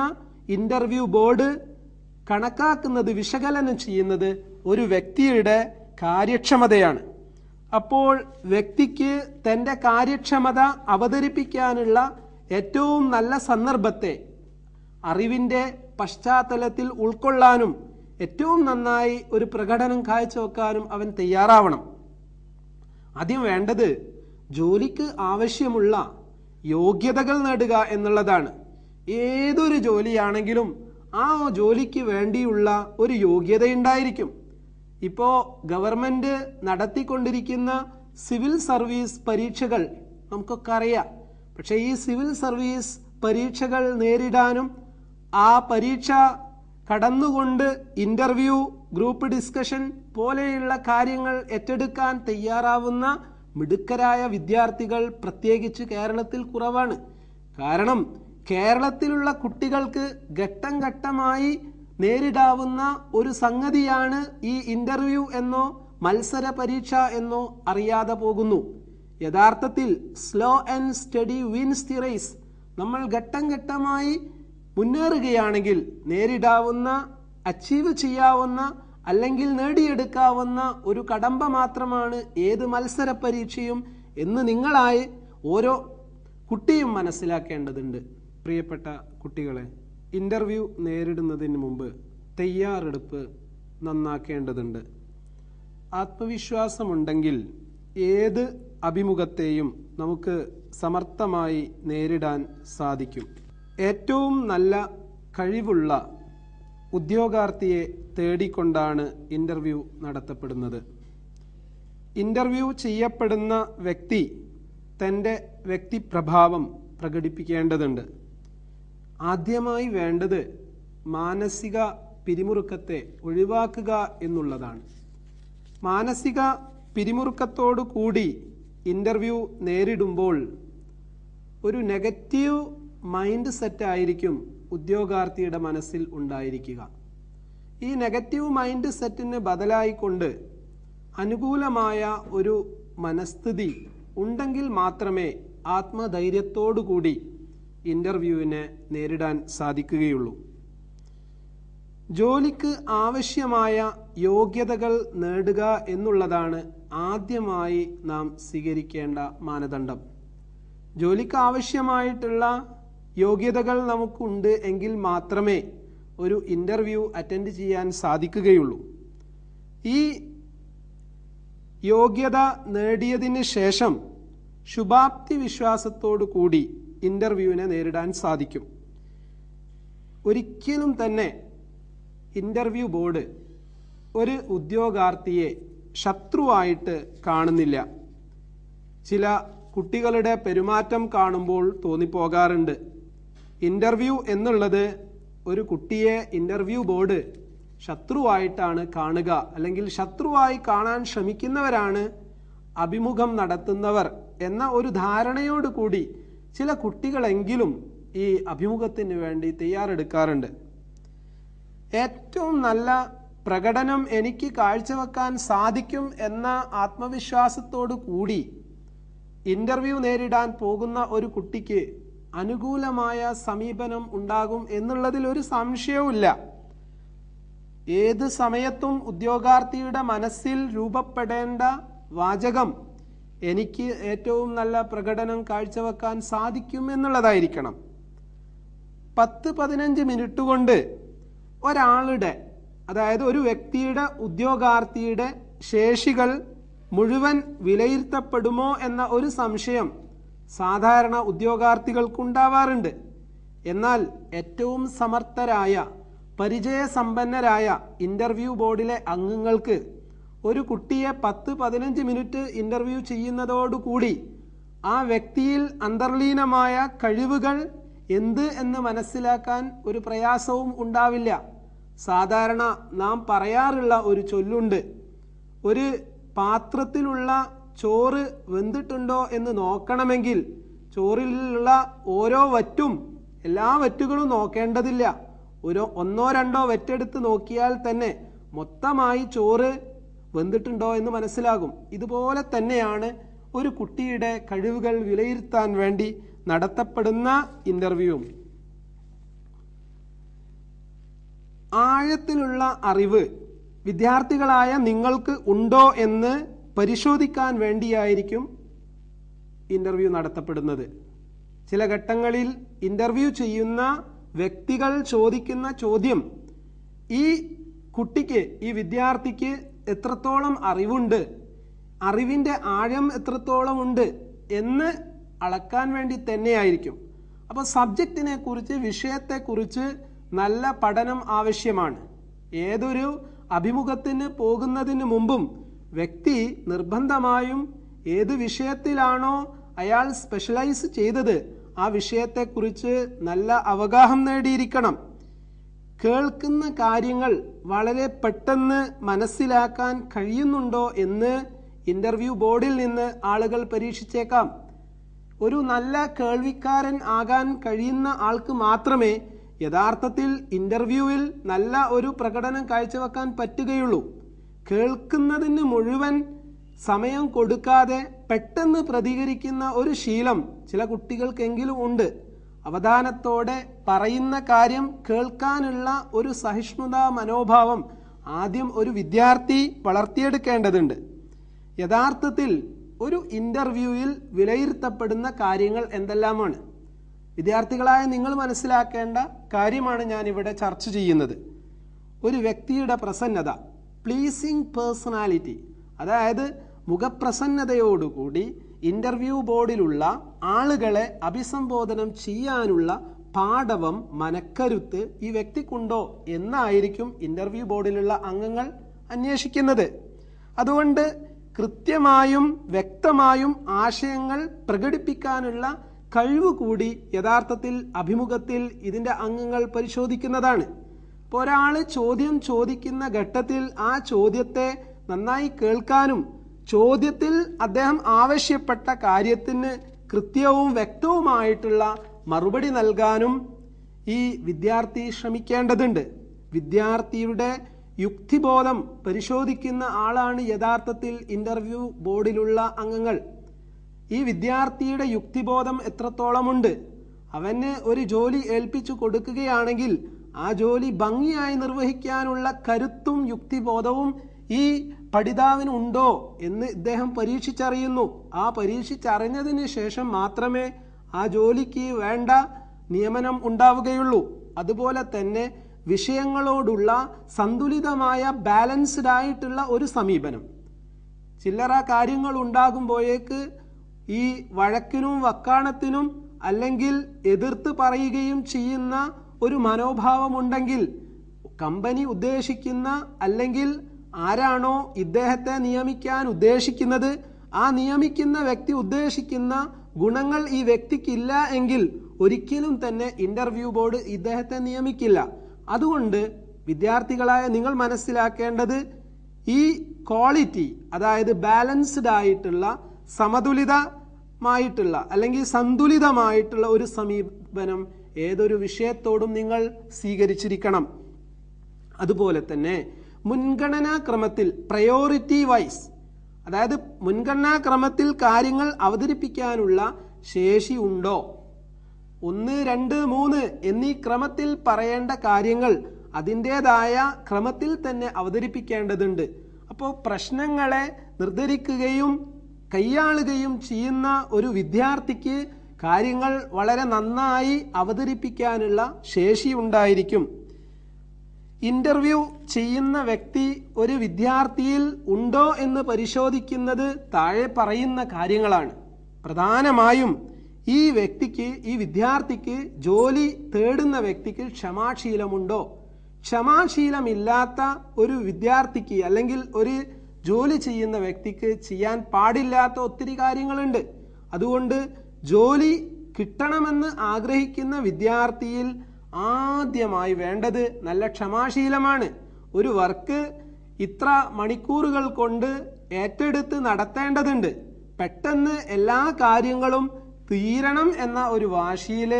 ഇൻ്റർവ്യൂ ബോർഡ് കണക്കാക്കുന്നത് വിശകലനം ചെയ്യുന്നത് ഒരു വ്യക്തിയുടെ കാര്യക്ഷമതയാണ് അപ്പോൾ വ്യക്തിക്ക് തൻ്റെ കാര്യക്ഷമത അവതരിപ്പിക്കാനുള്ള ഏറ്റവും നല്ല സന്ദർഭത്തെ അറിവിൻ്റെ പശ്ചാത്തലത്തിൽ ഉൾക്കൊള്ളാനും ഏറ്റവും നന്നായി ഒരു പ്രകടനം കാഴ്ചവെക്കാനും അവൻ തയ്യാറാവണം ആദ്യം വേണ്ടത് ജോലിക്ക് ആവശ്യമുള്ള യോഗ്യതകൾ നേടുക എന്നുള്ളതാണ് ഏതൊരു ജോലിയാണെങ്കിലും ആ ജോലിക്ക് വേണ്ടിയുള്ള ഒരു യോഗ്യത ഉണ്ടായിരിക്കും ഇപ്പോൾ ഗവൺമെൻറ് നടത്തിക്കൊണ്ടിരിക്കുന്ന സിവിൽ സർവീസ് പരീക്ഷകൾ നമുക്കൊക്കെ അറിയാം പക്ഷേ ഈ സിവിൽ സർവീസ് പരീക്ഷകൾ നേരിടാനും ആ പരീക്ഷ കടന്നുകൊണ്ട് ഇൻ്റർവ്യൂ ഗ്രൂപ്പ് ഡിസ്കഷൻ പോലെയുള്ള കാര്യങ്ങൾ ഏറ്റെടുക്കാൻ തയ്യാറാവുന്ന മിടുക്കരായ വിദ്യാർത്ഥികൾ പ്രത്യേകിച്ച് കേരളത്തിൽ കുറവാണ് കാരണം കേരളത്തിലുള്ള കുട്ടികൾക്ക് ഘട്ടം ഘട്ടമായി നേരിടാവുന്ന ഒരു സംഗതിയാണ് ഈ ഇൻ്റർവ്യൂ എന്നോ മത്സര പരീക്ഷ എന്നോ അറിയാതെ പോകുന്നു യഥാർത്ഥത്തിൽ slow and steady wins the race നമ്മൾ ഘട്ടം ഘട്ടമായി മുന്നേറുകയാണെങ്കിൽ നേരിടാവുന്ന അച്ചീവ് ചെയ്യാവുന്ന അല്ലെങ്കിൽ നേടിയെടുക്കാവുന്ന ഒരു കടമ്പ മാത്രമാണ് ഏത് മത്സര പരീക്ഷയും എന്ന് നിങ്ങളായി ഓരോ കുട്ടിയും മനസ്സിലാക്കേണ്ടതുണ്ട് പ്രിയപ്പെട്ട കുട്ടികളെ ഇൻ്റർവ്യൂ നേരിടുന്നതിന് മുമ്പ് തയ്യാറെടുപ്പ് നന്നാക്കേണ്ടതുണ്ട് ആത്മവിശ്വാസമുണ്ടെങ്കിൽ ഏത് അഭിമുഖത്തെയും നമുക്ക് സമർത്ഥമായി നേരിടാൻ സാധിക്കും ഏറ്റവും നല്ല കഴിവുള്ള ഉദ്യോഗാർത്ഥിയെ തേടിക്കൊണ്ടാണ് ഇൻ്റർവ്യൂ നടത്തപ്പെടുന്നത് ഇൻ്റർവ്യൂ ചെയ്യപ്പെടുന്ന വ്യക്തി തൻ്റെ വ്യക്തിപ്രഭാവം പ്രകടിപ്പിക്കേണ്ടതുണ്ട് ആദ്യമായി വേണ്ടത് മാനസിക പിരിമുറുക്കത്തെ ഒഴിവാക്കുക എന്നുള്ളതാണ് മാനസിക പിരിമുറുക്കത്തോടു കൂടി ഇൻ്റർവ്യൂ നേരിടുമ്പോൾ ഒരു നെഗറ്റീവ് മൈൻഡ് സെറ്റ് ആയിരിക്കും ഉദ്യോഗാർത്ഥിയുടെ മനസ്സിൽ ഉണ്ടായിരിക്കുക ഈ നെഗറ്റീവ് മൈൻഡ് സെറ്റിന് ബദലായിക്കൊണ്ട് അനുകൂലമായ ഒരു മനസ്ഥിതി ഉണ്ടെങ്കിൽ മാത്രമേ ആത്മധൈര്യത്തോടുകൂടി ഇൻ്റർവ്യൂവിനെ നേരിടാൻ സാധിക്കുകയുള്ളൂ ജോലിക്ക് ആവശ്യമായ യോഗ്യതകൾ നേടുക എന്നുള്ളതാണ് ആദ്യമായി നാം സ്വീകരിക്കേണ്ട മാനദണ്ഡം ജോലിക്ക് ആവശ്യമായിട്ടുള്ള യോഗ്യതകൾ നമുക്കുണ്ട് എങ്കിൽ മാത്രമേ ഒരു ഇൻ്റർവ്യൂ അറ്റൻഡ് ചെയ്യാൻ സാധിക്കുകയുള്ളൂ ഈ യോഗ്യത നേടിയതിന് ശേഷം ശുഭാപ്തി വിശ്വാസത്തോടു കൂടി ഇൻ്റർവ്യൂവിനെ നേരിടാൻ സാധിക്കും ഒരിക്കലും തന്നെ ഇൻ്റർവ്യൂ ബോർഡ് ഒരു ഉദ്യോഗാർത്ഥിയെ ശത്രുവായിട്ട് കാണുന്നില്ല ചില കുട്ടികളുടെ പെരുമാറ്റം കാണുമ്പോൾ തോന്നിപ്പോകാറുണ്ട് ഇൻ്റർവ്യൂ എന്നുള്ളത് ഒരു കുട്ടിയെ ഇൻ്റർവ്യൂ ബോർഡ് ശത്രുവായിട്ടാണ് കാണുക അല്ലെങ്കിൽ ശത്രുവായി കാണാൻ ശ്രമിക്കുന്നവരാണ് അഭിമുഖം നടത്തുന്നവർ എന്ന ഒരു ധാരണയോടുകൂടി ചില കുട്ടികളെങ്കിലും ഈ അഭിമുഖത്തിന് വേണ്ടി തയ്യാറെടുക്കാറുണ്ട് ഏറ്റവും നല്ല പ്രകടനം എനിക്ക് കാഴ്ചവെക്കാൻ സാധിക്കും എന്ന ആത്മവിശ്വാസത്തോടു കൂടി ഇൻ്റർവ്യൂ നേരിടാൻ പോകുന്ന ഒരു കുട്ടിക്ക് അനുകൂലമായ സമീപനം ഉണ്ടാകും എന്നുള്ളതിൽ ഒരു സംശയവുമില്ല ഏത് സമയത്തും ഉദ്യോഗാർത്ഥിയുടെ മനസ്സിൽ രൂപപ്പെടേണ്ട വാചകം എനിക്ക് ഏറ്റവും നല്ല പ്രകടനം കാഴ്ചവെക്കാൻ സാധിക്കും എന്നുള്ളതായിരിക്കണം പത്ത് പതിനഞ്ച് മിനിറ്റ് കൊണ്ട് ഒരാളുടെ അതായത് ഒരു വ്യക്തിയുടെ ഉദ്യോഗാർത്ഥിയുടെ ശേഷികൾ മുഴുവൻ വിലയിരുത്തപ്പെടുമോ എന്ന ഒരു സംശയം സാധാരണ ഉദ്യോഗാർത്ഥികൾക്കുണ്ടാവാറുണ്ട് എന്നാൽ ഏറ്റവും സമർത്ഥരായ പരിചയസമ്പന്നരായ ഇൻ്റർവ്യൂ ബോർഡിലെ അംഗങ്ങൾക്ക് ഒരു കുട്ടിയെ പത്ത് പതിനഞ്ച് മിനിറ്റ് ഇൻ്റർവ്യൂ ചെയ്യുന്നതോടുകൂടി ആ വ്യക്തിയിൽ അന്തർലീനമായ കഴിവുകൾ എന്ത് എന്ന് മനസ്സിലാക്കാൻ ഒരു പ്രയാസവും ഉണ്ടാവില്ല സാധാരണ നാം പറയാറുള്ള ഒരു ചൊല്ലുണ്ട് ഒരു പാത്രത്തിലുള്ള ചോറ് വെന്തിട്ടുണ്ടോ എന്ന് നോക്കണമെങ്കിൽ ചോറിലുള്ള ഓരോ വറ്റും എല്ലാ വറ്റുകളും നോക്കേണ്ടതില്ല ഒരു ഒന്നോ രണ്ടോ വറ്റെടുത്ത് നോക്കിയാൽ തന്നെ മൊത്തമായി ചോറ് വെന്തിട്ടുണ്ടോ എന്ന് മനസ്സിലാകും ഇതുപോലെ തന്നെയാണ് ഒരു കുട്ടിയുടെ കഴിവുകൾ വിലയിരുത്താൻ വേണ്ടി നടത്തപ്പെടുന്ന ഇന്റർവ്യൂ ആഴത്തിലുള്ള അറിവ് വിദ്യാർത്ഥികളായ നിങ്ങൾക്ക് ഉണ്ടോ എന്ന് പരിശോധിക്കാൻ വേണ്ടിയായിരിക്കും ഇൻ്റർവ്യൂ നടത്തപ്പെടുന്നത് ചില ഘട്ടങ്ങളിൽ ഇൻ്റർവ്യൂ ചെയ്യുന്ന വ്യക്തികൾ ചോദിക്കുന്ന ചോദ്യം ഈ കുട്ടിക്ക് ഈ വിദ്യാർത്ഥിക്ക് എത്രത്തോളം അറിവുണ്ട് അറിവിൻ്റെ ആഴം എത്രത്തോളം ഉണ്ട് എന്ന് അളക്കാൻ വേണ്ടി തന്നെയായിരിക്കും അപ്പോൾ സബ്ജക്റ്റിനെ കുറിച്ച് വിഷയത്തെക്കുറിച്ച് നല്ല പഠനം ആവശ്യമാണ് ഏതൊരു അഭിമുഖത്തിന് പോകുന്നതിന് മുമ്പും വ്യക്തി നിർബന്ധമായും ഏത് വിഷയത്തിലാണോ അയാൾ സ്പെഷ്യലൈസ് ചെയ്തത് ആ വിഷയത്തെക്കുറിച്ച് നല്ല അവഗാഹം നേടിയിരിക്കണം കേൾക്കുന്ന കാര്യങ്ങൾ വളരെ പെട്ടെന്ന് മനസ്സിലാക്കാൻ കഴിയുന്നുണ്ടോ എന്ന് ഇൻ്റർവ്യൂ ബോർഡിൽ നിന്ന് ആളുകൾ പരീക്ഷിച്ചേക്കാം ഒരു നല്ല കേൾവിക്കാരൻ ആകാൻ കഴിയുന്ന ആൾക്ക് മാത്രമേ യഥാർത്ഥത്തിൽ ഇൻ്റർവ്യൂവിൽ നല്ല ഒരു പ്രകടനം കാഴ്ചവെക്കാൻ പറ്റുകയുള്ളൂ കേൾക്കുന്നതിന് മുഴുവൻ സമയം കൊടുക്കാതെ പെട്ടെന്ന് പ്രതികരിക്കുന്ന ഒരു ശീലം ചില കുട്ടികൾക്കെങ്കിലും ഉണ്ട് അവധാനത്തോടെ പറയുന്ന കാര്യം കേൾക്കാനുള്ള ഒരു സഹിഷ്ണുതാ മനോഭാവം ആദ്യം ഒരു വിദ്യാർത്ഥി വളർത്തിയെടുക്കേണ്ടതുണ്ട് യഥാർത്ഥത്തിൽ ഒരു ഇൻ്റർവ്യൂവിൽ വിലയിരുത്തപ്പെടുന്ന കാര്യങ്ങൾ എന്തെല്ലാമാണ് വിദ്യാർത്ഥികളായ നിങ്ങൾ മനസ്സിലാക്കേണ്ട കാര്യമാണ് ഞാനിവിടെ ചർച്ച ചെയ്യുന്നത് ഒരു വ്യക്തിയുടെ പ്രസന്നത പ്ലീസിങ് പേഴ്സണാലിറ്റി അതായത് മുഖപ്രസന്നതയോടുകൂടി ഇൻ്റർവ്യൂ ബോർഡിലുള്ള ആളുകളെ അഭിസംബോധനം ചെയ്യാനുള്ള പാടവം മനക്കരുത്ത് ഈ വ്യക്തിക്കുണ്ടോ എന്നായിരിക്കും ഇൻ്റർവ്യൂ ബോർഡിലുള്ള അംഗങ്ങൾ അന്വേഷിക്കുന്നത് അതുകൊണ്ട് കൃത്യമായും വ്യക്തമായും ആശയങ്ങൾ പ്രകടിപ്പിക്കാനുള്ള കഴിവ് കൂടി യഥാർത്ഥത്തിൽ അഭിമുഖത്തിൽ ഇതിൻ്റെ അംഗങ്ങൾ പരിശോധിക്കുന്നതാണ് ഇപ്പോൾ ഒരാൾ ചോദ്യം ചോദിക്കുന്ന ഘട്ടത്തിൽ ആ ചോദ്യത്തെ നന്നായി കേൾക്കാനും ചോദ്യത്തിൽ അദ്ദേഹം ആവശ്യപ്പെട്ട കാര്യത്തിന് കൃത്യവും വ്യക്തവുമായിട്ടുള്ള മറുപടി നൽകാനും ഈ വിദ്യാർത്ഥി ശ്രമിക്കേണ്ടതുണ്ട് വിദ്യാർത്ഥിയുടെ യുക്തിബോധം പരിശോധിക്കുന്ന ആളാണ് യഥാർത്ഥത്തിൽ ഇന്റർവ്യൂ ബോർഡിലുള്ള അംഗങ്ങൾ ഈ വിദ്യാർത്ഥിയുടെ യുക്തിബോധം എത്രത്തോളമുണ്ട് അവന് ഒരു ജോലി ഏൽപ്പിച്ചു കൊടുക്കുകയാണെങ്കിൽ ആ ജോലി ഭംഗിയായി നിർവഹിക്കാനുള്ള കരുത്തും യുക്തിബോധവും ഈ പഠിതാവിനുണ്ടോ എന്ന് ഇദ്ദേഹം പരീക്ഷിച്ചറിയുന്നു ആ പരീക്ഷിച്ചറിഞ്ഞതിന് ശേഷം മാത്രമേ ആ ജോലിക്ക് വേണ്ട നിയമനം ഉണ്ടാവുകയുള്ളൂ അതുപോലെ തന്നെ വിഷയങ്ങളോടുള്ള സന്തുലിതമായ ബാലൻസ്ഡ് ആയിട്ടുള്ള ഒരു സമീപനം ചില്ലറ കാര്യങ്ങൾ ഉണ്ടാകുമ്പോഴേക്ക് ഈ വഴക്കിനും വക്കാണത്തിനും അല്ലെങ്കിൽ എതിർത്ത് പറയുകയും ചെയ്യുന്ന ഒരു മനോഭാവമുണ്ടെങ്കിൽ കമ്പനി ഉദ്ദേശിക്കുന്ന അല്ലെങ്കിൽ ആരാണോ ഇദ്ദേഹത്തെ നിയമിക്കാൻ ഉദ്ദേശിക്കുന്നത് ആ നിയമിക്കുന്ന വ്യക്തി ഉദ്ദേശിക്കുന്ന ഗുണങ്ങൾ ഈ വ്യക്തിക്കില്ല എങ്കിൽ ഒരിക്കലും തന്നെ ഇന്റർവ്യൂ ബോർഡ് ഇദ്ദേഹത്തെ നിയമിക്കില്ല അതുകൊണ്ട് വിദ്യാർത്ഥികളായ നിങ്ങൾ മനസ്സിലാക്കേണ്ടത് ഈ ക്വാളിറ്റി അതായത് ബാലൻസ്ഡ് ആയിട്ടുള്ള സമതുലിതമായിട്ടുള്ള അല്ലെങ്കിൽ സന്തുലിതമായിട്ടുള്ള ഒരു സമീപനം ഏതൊരു വിഷയത്തോടും നിങ്ങൾ സ്വീകരിച്ചിരിക്കണം അതുപോലെ തന്നെ മുൻഗണനാക്രമത്തിൽ പ്രയോറിറ്റി വൈസ് അതായത് മുൻഗണനാക്രമത്തിൽ കാര്യങ്ങൾ അവതരിപ്പിക്കാനുള്ള ശേഷി ഉണ്ടോ ഒന്ന് രണ്ട് മൂന്ന് എന്നീ ക്രമത്തിൽ പറയേണ്ട കാര്യങ്ങൾ അതിൻ്റേതായ ക്രമത്തിൽ തന്നെ അവതരിപ്പിക്കേണ്ടതുണ്ട് അപ്പോൾ പ്രശ്നങ്ങളെ നിർദ്ധരിക്കുകയും കൈയാളുകയും ചെയ്യുന്ന ഒരു വിദ്യാർത്ഥിക്ക് കാര്യങ്ങൾ വളരെ നന്നായി അവതരിപ്പിക്കാനുള്ള ശേഷി ഉണ്ടായിരിക്കും ഇന്റർവ്യൂ ചെയ്യുന്ന വ്യക്തി ഒരു വിദ്യാർത്ഥിയിൽ ഉണ്ടോ എന്ന് പരിശോധിക്കുന്നത് താഴെ പറയുന്ന കാര്യങ്ങളാണ് പ്രധാനമായും ഈ വ്യക്തിക്ക് ഈ വിദ്യാർത്ഥിക്ക് ജോലി തേടുന്ന വ്യക്തിക്ക് ക്ഷമാശീലമുണ്ടോ ക്ഷമാശീലമില്ലാത്ത ഒരു വിദ്യാർത്ഥിക്ക് അല്ലെങ്കിൽ ഒരു ജോലി ചെയ്യുന്ന വ്യക്തിക്ക് ചെയ്യാൻ പാടില്ലാത്ത ഒത്തിരി കാര്യങ്ങളുണ്ട് അതുകൊണ്ട് ജോലി കിട്ടണമെന്ന് ആഗ്രഹിക്കുന്ന വിദ്യാർത്ഥിയിൽ ആദ്യമായി വേണ്ടത് നല്ല ക്ഷമാശീലമാണ് ഒരു വർക്ക് ഇത്ര മണിക്കൂറുകൾ കൊണ്ട് ഏറ്റെടുത്ത് നടത്തേണ്ടതുണ്ട് പെട്ടെന്ന് എല്ലാ കാര്യങ്ങളും തീരണം എന്ന ഒരു വാശിയിൽ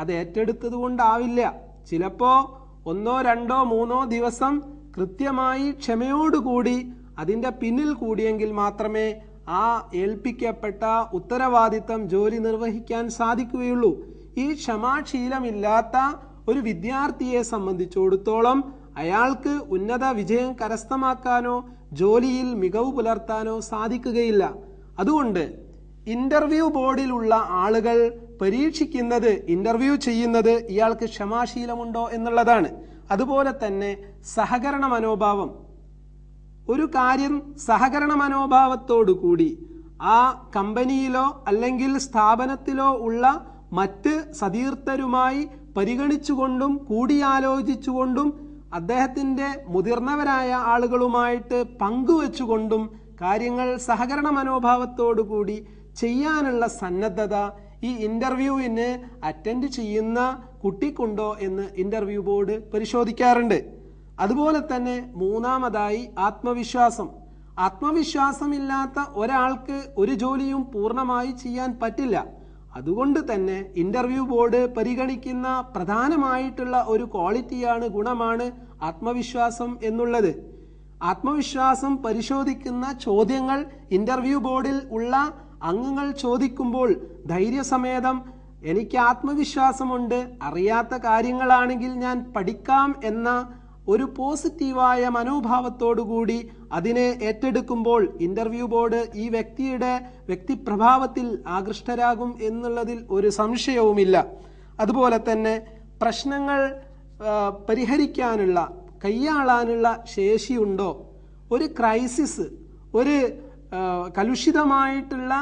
അത് ഏറ്റെടുത്തത് കൊണ്ടാവില്ല ചിലപ്പോൾ ഒന്നോ രണ്ടോ മൂന്നോ ദിവസം കൃത്യമായി ക്ഷമയോടുകൂടി അതിൻ്റെ പിന്നിൽ കൂടിയെങ്കിൽ മാത്രമേ ആ ഏൽപ്പിക്കപ്പെട്ട ഉത്തരവാദിത്തം ജോലി നിർവഹിക്കാൻ സാധിക്കുകയുള്ളൂ ഈ ക്ഷമാശീലമില്ലാത്ത ഒരു വിദ്യാർത്ഥിയെ സംബന്ധിച്ചിടത്തോളം അയാൾക്ക് ഉന്നത വിജയം കരസ്ഥമാക്കാനോ ജോലിയിൽ മികവ് പുലർത്താനോ സാധിക്കുകയില്ല അതുകൊണ്ട് ഇന്റർവ്യൂ ബോർഡിലുള്ള ആളുകൾ പരീക്ഷിക്കുന്നത് ഇന്റർവ്യൂ ചെയ്യുന്നത് ഇയാൾക്ക് ക്ഷമാശീലമുണ്ടോ എന്നുള്ളതാണ് അതുപോലെ തന്നെ സഹകരണ മനോഭാവം ഒരു കാര്യം സഹകരണ മനോഭാവത്തോടു കൂടി ആ കമ്പനിയിലോ അല്ലെങ്കിൽ സ്ഥാപനത്തിലോ ഉള്ള മറ്റ് സതീർത്ഥരുമായി പരിഗണിച്ചുകൊണ്ടും കൂടിയാലോചിച്ചുകൊണ്ടും അദ്ദേഹത്തിൻ്റെ മുതിർന്നവരായ ആളുകളുമായിട്ട് പങ്കുവച്ചുകൊണ്ടും കാര്യങ്ങൾ സഹകരണ മനോഭാവത്തോടു കൂടി ചെയ്യാനുള്ള സന്നദ്ധത ഈ ഇൻ്റർവ്യൂവിന് അറ്റൻഡ് ചെയ്യുന്ന കുട്ടിക്കുണ്ടോ എന്ന് ഇൻ്റർവ്യൂ ബോർഡ് പരിശോധിക്കാറുണ്ട് അതുപോലെ തന്നെ മൂന്നാമതായി ആത്മവിശ്വാസം ആത്മവിശ്വാസമില്ലാത്ത ഒരാൾക്ക് ഒരു ജോലിയും പൂർണ്ണമായി ചെയ്യാൻ പറ്റില്ല അതുകൊണ്ട് തന്നെ ഇന്റർവ്യൂ ബോർഡ് പരിഗണിക്കുന്ന പ്രധാനമായിട്ടുള്ള ഒരു ക്വാളിറ്റിയാണ് ഗുണമാണ് ആത്മവിശ്വാസം എന്നുള്ളത് ആത്മവിശ്വാസം പരിശോധിക്കുന്ന ചോദ്യങ്ങൾ ഇന്റർവ്യൂ ബോർഡിൽ ഉള്ള അംഗങ്ങൾ ചോദിക്കുമ്പോൾ ധൈര്യസമേതം എനിക്ക് ആത്മവിശ്വാസമുണ്ട് അറിയാത്ത കാര്യങ്ങളാണെങ്കിൽ ഞാൻ പഠിക്കാം എന്ന ഒരു പോസിറ്റീവായ മനോഭാവത്തോടുകൂടി അതിനെ ഏറ്റെടുക്കുമ്പോൾ ഇന്റർവ്യൂ ബോർഡ് ഈ വ്യക്തിയുടെ വ്യക്തിപ്രഭാവത്തിൽ ആകൃഷ്ടരാകും എന്നുള്ളതിൽ ഒരു സംശയവുമില്ല അതുപോലെ തന്നെ പ്രശ്നങ്ങൾ പരിഹരിക്കാനുള്ള കൈയാളാനുള്ള ശേഷിയുണ്ടോ ഒരു ക്രൈസിസ് ഒരു കലുഷിതമായിട്ടുള്ള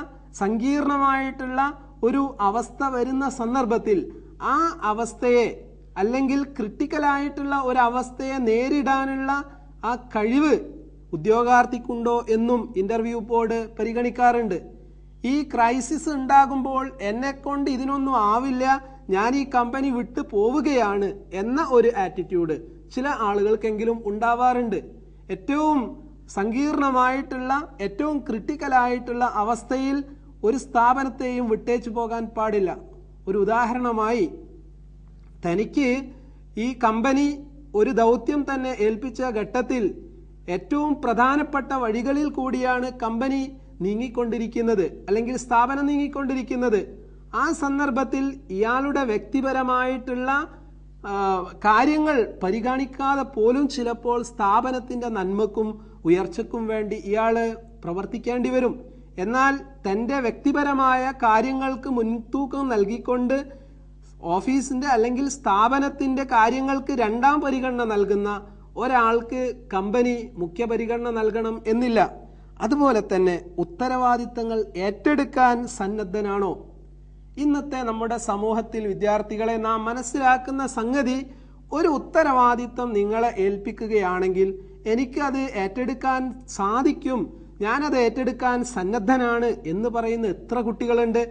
സങ്കീർണമായിട്ടുള്ള ഒരു അവസ്ഥ വരുന്ന സന്ദർഭത്തിൽ ആ അവസ്ഥയെ അല്ലെങ്കിൽ ക്രിട്ടിക്കലായിട്ടുള്ള ഒരവസ്ഥയെ നേരിടാനുള്ള ആ കഴിവ് ഉദ്യോഗാർത്ഥിക്കുണ്ടോ എന്നും ഇൻ്റർവ്യൂ ബോർഡ് പരിഗണിക്കാറുണ്ട് ഈ ക്രൈസിസ് ഉണ്ടാകുമ്പോൾ എന്നെ കൊണ്ട് ഇതിനൊന്നും ആവില്ല ഞാൻ ഈ കമ്പനി വിട്ടു പോവുകയാണ് എന്ന ഒരു ആറ്റിറ്റ്യൂഡ് ചില ആളുകൾക്കെങ്കിലും ഉണ്ടാവാറുണ്ട് ഏറ്റവും സങ്കീർണമായിട്ടുള്ള ഏറ്റവും ക്രിട്ടിക്കലായിട്ടുള്ള അവസ്ഥയിൽ ഒരു സ്ഥാപനത്തെയും വിട്ടേച്ചു പോകാൻ പാടില്ല ഒരു ഉദാഹരണമായി തനിക്ക് ഈ കമ്പനി ഒരു ദൗത്യം തന്നെ ഏൽപ്പിച്ച ഘട്ടത്തിൽ ഏറ്റവും പ്രധാനപ്പെട്ട വഴികളിൽ കൂടിയാണ് കമ്പനി നീങ്ങിക്കൊണ്ടിരിക്കുന്നത് അല്ലെങ്കിൽ സ്ഥാപനം നീങ്ങിക്കൊണ്ടിരിക്കുന്നത് ആ സന്ദർഭത്തിൽ ഇയാളുടെ വ്യക്തിപരമായിട്ടുള്ള കാര്യങ്ങൾ പരിഗണിക്കാതെ പോലും ചിലപ്പോൾ സ്ഥാപനത്തിന്റെ നന്മക്കും ഉയർച്ചക്കും വേണ്ടി ഇയാൾ പ്രവർത്തിക്കേണ്ടി വരും എന്നാൽ തന്റെ വ്യക്തിപരമായ കാര്യങ്ങൾക്ക് മുൻതൂക്കം നൽകിക്കൊണ്ട് ഓഫീസിന്റെ അല്ലെങ്കിൽ സ്ഥാപനത്തിന്റെ കാര്യങ്ങൾക്ക് രണ്ടാം പരിഗണന നൽകുന്ന ഒരാൾക്ക് കമ്പനി മുഖ്യ പരിഗണന നൽകണം എന്നില്ല അതുപോലെ തന്നെ ഉത്തരവാദിത്തങ്ങൾ ഏറ്റെടുക്കാൻ സന്നദ്ധനാണോ ഇന്നത്തെ നമ്മുടെ സമൂഹത്തിൽ വിദ്യാർത്ഥികളെ നാം മനസ്സിലാക്കുന്ന സംഗതി ഒരു ഉത്തരവാദിത്തം നിങ്ങളെ ഏൽപ്പിക്കുകയാണെങ്കിൽ എനിക്കത് ഏറ്റെടുക്കാൻ സാധിക്കും ഞാനത് ഏറ്റെടുക്കാൻ സന്നദ്ധനാണ് എന്ന് പറയുന്ന എത്ര കുട്ടികളുണ്ട്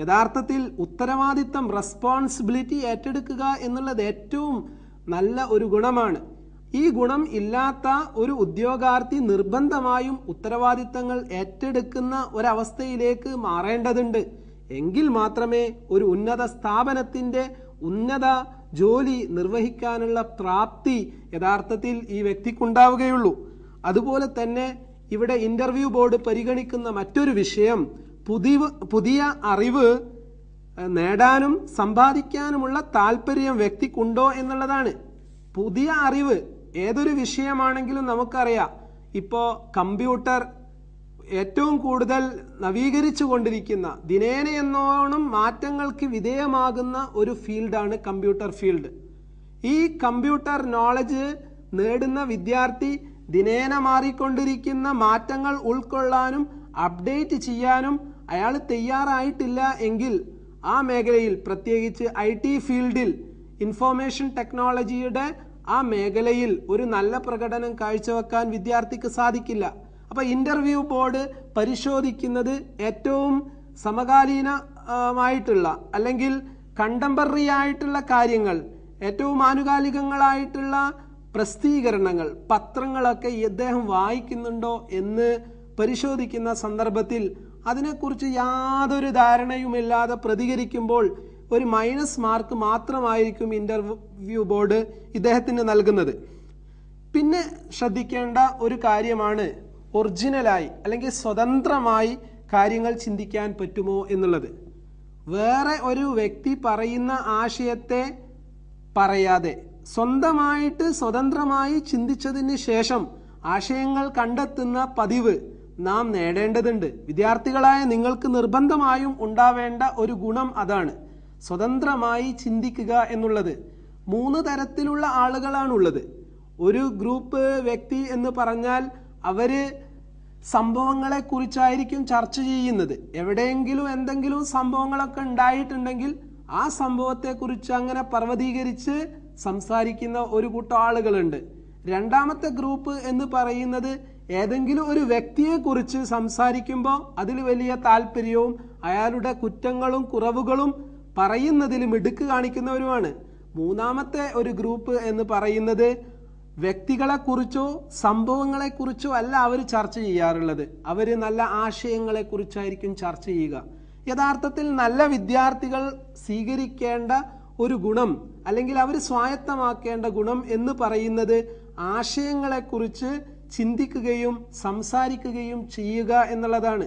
യഥാർത്ഥത്തിൽ ഉത്തരവാദിത്തം റെസ്പോൺസിബിലിറ്റി ഏറ്റെടുക്കുക എന്നുള്ളത് ഏറ്റവും നല്ല ഒരു ഗുണമാണ് ഈ ഗുണം ഇല്ലാത്ത ഒരു ഉദ്യോഗാർത്ഥി നിർബന്ധമായും ഉത്തരവാദിത്തങ്ങൾ ഏറ്റെടുക്കുന്ന ഒരവസ്ഥയിലേക്ക് മാറേണ്ടതുണ്ട് എങ്കിൽ മാത്രമേ ഒരു ഉന്നത സ്ഥാപനത്തിന്റെ ഉന്നത ജോലി നിർവഹിക്കാനുള്ള പ്രാപ്തി യഥാർത്ഥത്തിൽ ഈ വ്യക്തിക്കുണ്ടാവുകയുള്ളൂ അതുപോലെ തന്നെ ഇവിടെ ഇന്റർവ്യൂ ബോർഡ് പരിഗണിക്കുന്ന മറ്റൊരു വിഷയം പുതിയ പുതിയ അറിവ് നേടാനും സമ്പാദിക്കാനുമുള്ള താല്പര്യം വ്യക്തിക്കുണ്ടോ എന്നുള്ളതാണ് പുതിയ അറിവ് ഏതൊരു വിഷയമാണെങ്കിലും നമുക്കറിയാം ഇപ്പോൾ കമ്പ്യൂട്ടർ ഏറ്റവും കൂടുതൽ നവീകരിച്ചു കൊണ്ടിരിക്കുന്ന ദിനേന എന്നോണം മാറ്റങ്ങൾക്ക് വിധേയമാകുന്ന ഒരു ഫീൽഡാണ് കമ്പ്യൂട്ടർ ഫീൽഡ് ഈ കമ്പ്യൂട്ടർ നോളജ് നേടുന്ന വിദ്യാർത്ഥി ദിനേന മാറിക്കൊണ്ടിരിക്കുന്ന മാറ്റങ്ങൾ ഉൾക്കൊള്ളാനും അപ്ഡേറ്റ് ചെയ്യാനും അയാൾ തയ്യാറായിട്ടില്ല എങ്കിൽ ആ മേഖലയിൽ പ്രത്യേകിച്ച് ഐ ടി ഫീൽഡിൽ ഇൻഫോർമേഷൻ ടെക്നോളജിയുടെ ആ മേഖലയിൽ ഒരു നല്ല പ്രകടനം കാഴ്ചവെക്കാൻ വിദ്യാർത്ഥിക്ക് സാധിക്കില്ല അപ്പോൾ ഇൻ്റർവ്യൂ ബോർഡ് പരിശോധിക്കുന്നത് ഏറ്റവും സമകാലീനമായിട്ടുള്ള അല്ലെങ്കിൽ കണ്ടംപററി ആയിട്ടുള്ള കാര്യങ്ങൾ ഏറ്റവും ആനുകാലികങ്ങളായിട്ടുള്ള പ്രസിദ്ധീകരണങ്ങൾ പത്രങ്ങളൊക്കെ ഇദ്ദേഹം വായിക്കുന്നുണ്ടോ എന്ന് പരിശോധിക്കുന്ന സന്ദർഭത്തിൽ അതിനെക്കുറിച്ച് യാതൊരു ധാരണയുമില്ലാതെ പ്രതികരിക്കുമ്പോൾ ഒരു മൈനസ് മാർക്ക് മാത്രമായിരിക്കും ഇന്റർവ്യൂ ബോർഡ് ഇദ്ദേഹത്തിന് നൽകുന്നത് പിന്നെ ശ്രദ്ധിക്കേണ്ട ഒരു കാര്യമാണ് ഒറിജിനലായി അല്ലെങ്കിൽ സ്വതന്ത്രമായി കാര്യങ്ങൾ ചിന്തിക്കാൻ പറ്റുമോ എന്നുള്ളത് വേറെ ഒരു വ്യക്തി പറയുന്ന ആശയത്തെ പറയാതെ സ്വന്തമായിട്ട് സ്വതന്ത്രമായി ചിന്തിച്ചതിന് ശേഷം ആശയങ്ങൾ കണ്ടെത്തുന്ന പതിവ് നാം നേടേണ്ടതുണ്ട് വിദ്യാർത്ഥികളായ നിങ്ങൾക്ക് നിർബന്ധമായും ഉണ്ടാവേണ്ട ഒരു ഗുണം അതാണ് സ്വതന്ത്രമായി ചിന്തിക്കുക എന്നുള്ളത് മൂന്ന് തരത്തിലുള്ള ആളുകളാണുള്ളത് ഒരു ഗ്രൂപ്പ് വ്യക്തി എന്ന് പറഞ്ഞാൽ അവർ സംഭവങ്ങളെക്കുറിച്ചായിരിക്കും ചർച്ച ചെയ്യുന്നത് എവിടെയെങ്കിലും എന്തെങ്കിലും സംഭവങ്ങളൊക്കെ ഉണ്ടായിട്ടുണ്ടെങ്കിൽ ആ സംഭവത്തെക്കുറിച്ച് അങ്ങനെ പർവ്വതീകരിച്ച് സംസാരിക്കുന്ന ഒരു കൂട്ടം ആളുകളുണ്ട് രണ്ടാമത്തെ ഗ്രൂപ്പ് എന്ന് പറയുന്നത് ഏതെങ്കിലും ഒരു വ്യക്തിയെക്കുറിച്ച് സംസാരിക്കുമ്പോൾ അതിൽ വലിയ താല്പര്യവും അയാളുടെ കുറ്റങ്ങളും കുറവുകളും പറയുന്നതിൽ മിടുക്ക് കാണിക്കുന്നവരുമാണ് മൂന്നാമത്തെ ഒരു ഗ്രൂപ്പ് എന്ന് പറയുന്നത് വ്യക്തികളെക്കുറിച്ചോ സംഭവങ്ങളെക്കുറിച്ചോ അല്ല അവർ ചർച്ച ചെയ്യാറുള്ളത് അവർ നല്ല ആശയങ്ങളെക്കുറിച്ചായിരിക്കും ചർച്ച ചെയ്യുക യഥാർത്ഥത്തിൽ നല്ല വിദ്യാർത്ഥികൾ സ്വീകരിക്കേണ്ട ഒരു ഗുണം അല്ലെങ്കിൽ അവർ സ്വായത്തമാക്കേണ്ട ഗുണം എന്ന് പറയുന്നത് ആശയങ്ങളെക്കുറിച്ച് ചിന്തിക്കുകയും സംസാരിക്കുകയും ചെയ്യുക എന്നുള്ളതാണ്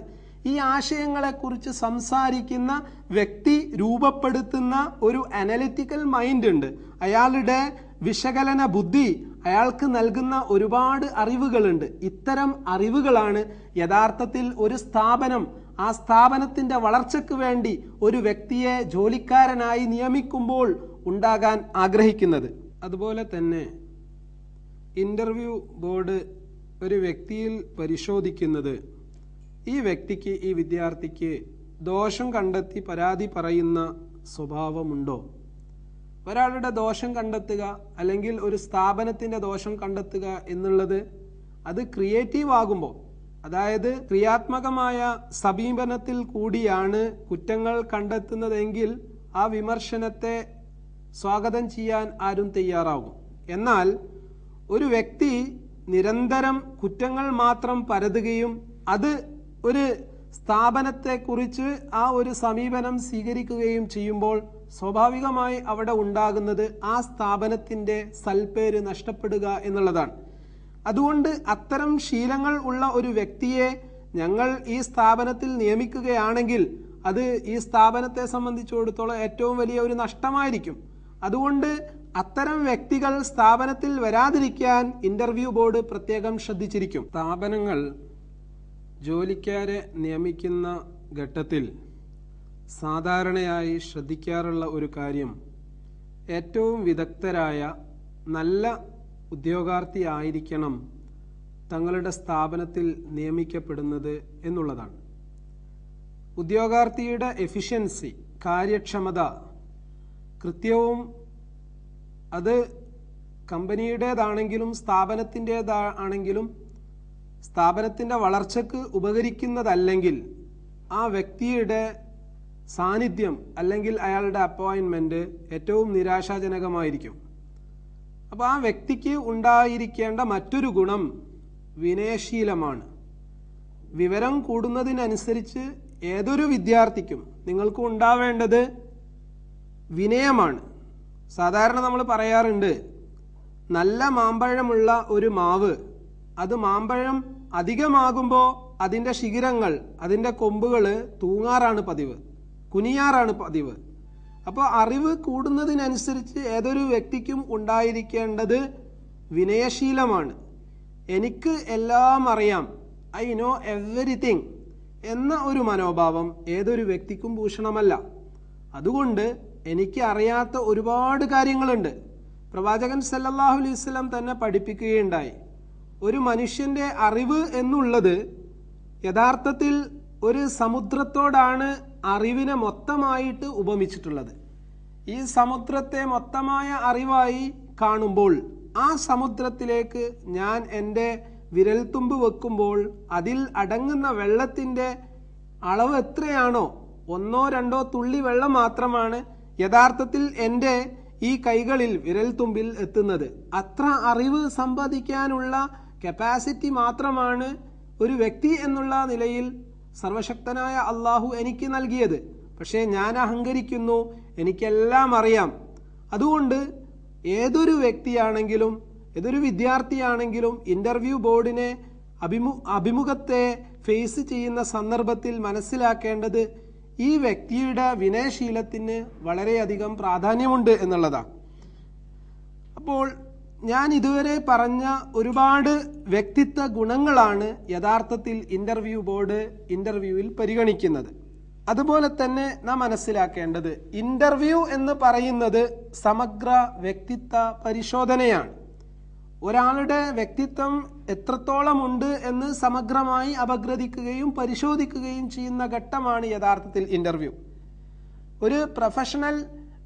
ഈ ആശയങ്ങളെക്കുറിച്ച് സംസാരിക്കുന്ന വ്യക്തി രൂപപ്പെടുത്തുന്ന ഒരു അനലിറ്റിക്കൽ മൈൻഡ് ഉണ്ട് അയാളുടെ വിശകലന ബുദ്ധി അയാൾക്ക് നൽകുന്ന ഒരുപാട് അറിവുകളുണ്ട് ഇത്തരം അറിവുകളാണ് യഥാർത്ഥത്തിൽ ഒരു സ്ഥാപനം ആ സ്ഥാപനത്തിന്റെ വളർച്ചയ്ക്ക് വേണ്ടി ഒരു വ്യക്തിയെ ജോലിക്കാരനായി നിയമിക്കുമ്പോൾ ഉണ്ടാകാൻ ആഗ്രഹിക്കുന്നത് അതുപോലെ തന്നെ ഇന്റർവ്യൂ ബോർഡ് ഒരു വ്യക്തിയിൽ പരിശോധിക്കുന്നത് ഈ വ്യക്തിക്ക് ഈ വിദ്യാർത്ഥിക്ക് ദോഷം കണ്ടെത്തി പരാതി പറയുന്ന സ്വഭാവമുണ്ടോ ഒരാളുടെ ദോഷം കണ്ടെത്തുക അല്ലെങ്കിൽ ഒരു സ്ഥാപനത്തിൻ്റെ ദോഷം കണ്ടെത്തുക എന്നുള്ളത് അത് ക്രിയേറ്റീവ് ആകുമ്പോൾ അതായത് ക്രിയാത്മകമായ സമീപനത്തിൽ കൂടിയാണ് കുറ്റങ്ങൾ കണ്ടെത്തുന്നതെങ്കിൽ ആ വിമർശനത്തെ സ്വാഗതം ചെയ്യാൻ ആരും തയ്യാറാകും എന്നാൽ ഒരു വ്യക്തി നിരന്തരം കുറ്റങ്ങൾ മാത്രം പരതുകയും അത് ഒരു സ്ഥാപനത്തെക്കുറിച്ച് ആ ഒരു സമീപനം സ്വീകരിക്കുകയും ചെയ്യുമ്പോൾ സ്വാഭാവികമായി അവിടെ ഉണ്ടാകുന്നത് ആ സ്ഥാപനത്തിൻ്റെ സൽപ്പേര് നഷ്ടപ്പെടുക എന്നുള്ളതാണ് അതുകൊണ്ട് അത്തരം ശീലങ്ങൾ ഉള്ള ഒരു വ്യക്തിയെ ഞങ്ങൾ ഈ സ്ഥാപനത്തിൽ നിയമിക്കുകയാണെങ്കിൽ അത് ഈ സ്ഥാപനത്തെ സംബന്ധിച്ചിടത്തോളം ഏറ്റവും വലിയ ഒരു നഷ്ടമായിരിക്കും അതുകൊണ്ട് അത്തരം വ്യക്തികൾ സ്ഥാപനത്തിൽ വരാതിരിക്കാൻ ഇന്റർവ്യൂ ബോർഡ് പ്രത്യേകം ശ്രദ്ധിച്ചിരിക്കും സ്ഥാപനങ്ങൾ ജോലിക്കാരെ നിയമിക്കുന്ന ഘട്ടത്തിൽ സാധാരണയായി ശ്രദ്ധിക്കാറുള്ള ഒരു കാര്യം ഏറ്റവും വിദഗ്ധരായ നല്ല ഉദ്യോഗാർത്ഥി ആയിരിക്കണം തങ്ങളുടെ സ്ഥാപനത്തിൽ നിയമിക്കപ്പെടുന്നത് എന്നുള്ളതാണ് ഉദ്യോഗാർത്ഥിയുടെ എഫിഷ്യൻസി കാര്യക്ഷമത കൃത്യവും അത് കമ്പനിയുടേതാണെങ്കിലും സ്ഥാപനത്തിൻ്റേതാ ആണെങ്കിലും സ്ഥാപനത്തിൻ്റെ വളർച്ചയ്ക്ക് ഉപകരിക്കുന്നതല്ലെങ്കിൽ ആ വ്യക്തിയുടെ സാന്നിധ്യം അല്ലെങ്കിൽ അയാളുടെ അപ്പോയിൻമെൻറ്റ് ഏറ്റവും നിരാശാജനകമായിരിക്കും അപ്പോൾ ആ വ്യക്തിക്ക് ഉണ്ടായിരിക്കേണ്ട മറ്റൊരു ഗുണം വിനയശീലമാണ് വിവരം കൂടുന്നതിനനുസരിച്ച് ഏതൊരു വിദ്യാർത്ഥിക്കും നിങ്ങൾക്ക് ഉണ്ടാവേണ്ടത് വിനയമാണ് സാധാരണ നമ്മൾ പറയാറുണ്ട് നല്ല മാമ്പഴമുള്ള ഒരു മാവ് അത് മാമ്പഴം അധികമാകുമ്പോൾ അതിൻ്റെ ശിഖിരങ്ങൾ അതിൻ്റെ കൊമ്പുകൾ തൂങ്ങാറാണ് പതിവ് കുനിയാറാണ് പതിവ് അപ്പോൾ അറിവ് കൂടുന്നതിനനുസരിച്ച് ഏതൊരു വ്യക്തിക്കും ഉണ്ടായിരിക്കേണ്ടത് വിനയശീലമാണ് എനിക്ക് എല്ലാം അറിയാം ഐ നോ എവറിങ് എന്ന ഒരു മനോഭാവം ഏതൊരു വ്യക്തിക്കും ഭൂഷണമല്ല അതുകൊണ്ട് എനിക്ക് അറിയാത്ത ഒരുപാട് കാര്യങ്ങളുണ്ട് പ്രവാചകൻ സല്ലാഹു അലൈഹി വസ്ലം തന്നെ പഠിപ്പിക്കുകയുണ്ടായി ഒരു മനുഷ്യന്റെ അറിവ് എന്നുള്ളത് യഥാർത്ഥത്തിൽ ഒരു സമുദ്രത്തോടാണ് അറിവിനെ മൊത്തമായിട്ട് ഉപമിച്ചിട്ടുള്ളത് ഈ സമുദ്രത്തെ മൊത്തമായ അറിവായി കാണുമ്പോൾ ആ സമുദ്രത്തിലേക്ക് ഞാൻ എൻ്റെ വിരൽത്തുമ്പ് വെക്കുമ്പോൾ അതിൽ അടങ്ങുന്ന വെള്ളത്തിൻ്റെ അളവ് എത്രയാണോ ഒന്നോ രണ്ടോ തുള്ളി വെള്ളം മാത്രമാണ് യഥാർത്ഥത്തിൽ എൻ്റെ ഈ കൈകളിൽ വിരൽത്തുമ്പിൽ എത്തുന്നത് അത്ര അറിവ് സമ്പാദിക്കാനുള്ള കപ്പാസിറ്റി മാത്രമാണ് ഒരു വ്യക്തി എന്നുള്ള നിലയിൽ സർവശക്തനായ അള്ളാഹു എനിക്ക് നൽകിയത് പക്ഷേ ഞാൻ അഹങ്കരിക്കുന്നു എനിക്കെല്ലാം അറിയാം അതുകൊണ്ട് ഏതൊരു വ്യക്തിയാണെങ്കിലും ഏതൊരു വിദ്യാർത്ഥിയാണെങ്കിലും ഇൻ്റർവ്യൂ ബോർഡിനെ അഭിമു അഭിമുഖത്തെ ഫേസ് ചെയ്യുന്ന സന്ദർഭത്തിൽ മനസ്സിലാക്കേണ്ടത് ഈ വ്യക്തിയുടെ വിനയശീലത്തിന് വളരെയധികം പ്രാധാന്യമുണ്ട് എന്നുള്ളതാണ് അപ്പോൾ ഞാൻ ഇതുവരെ പറഞ്ഞ ഒരുപാട് വ്യക്തിത്വ ഗുണങ്ങളാണ് യഥാർത്ഥത്തിൽ ഇൻ്റർവ്യൂ ബോർഡ് ഇൻ്റർവ്യൂവിൽ പരിഗണിക്കുന്നത് അതുപോലെ തന്നെ നാം മനസ്സിലാക്കേണ്ടത് ഇൻ്റർവ്യൂ എന്ന് പറയുന്നത് സമഗ്ര വ്യക്തിത്വ പരിശോധനയാണ് ഒരാളുടെ വ്യക്തിത്വം എത്രത്തോളം ഉണ്ട് എന്ന് സമഗ്രമായി അപഗ്രഥിക്കുകയും പരിശോധിക്കുകയും ചെയ്യുന്ന ഘട്ടമാണ് യഥാർത്ഥത്തിൽ ഇന്റർവ്യൂ ഒരു പ്രൊഫഷണൽ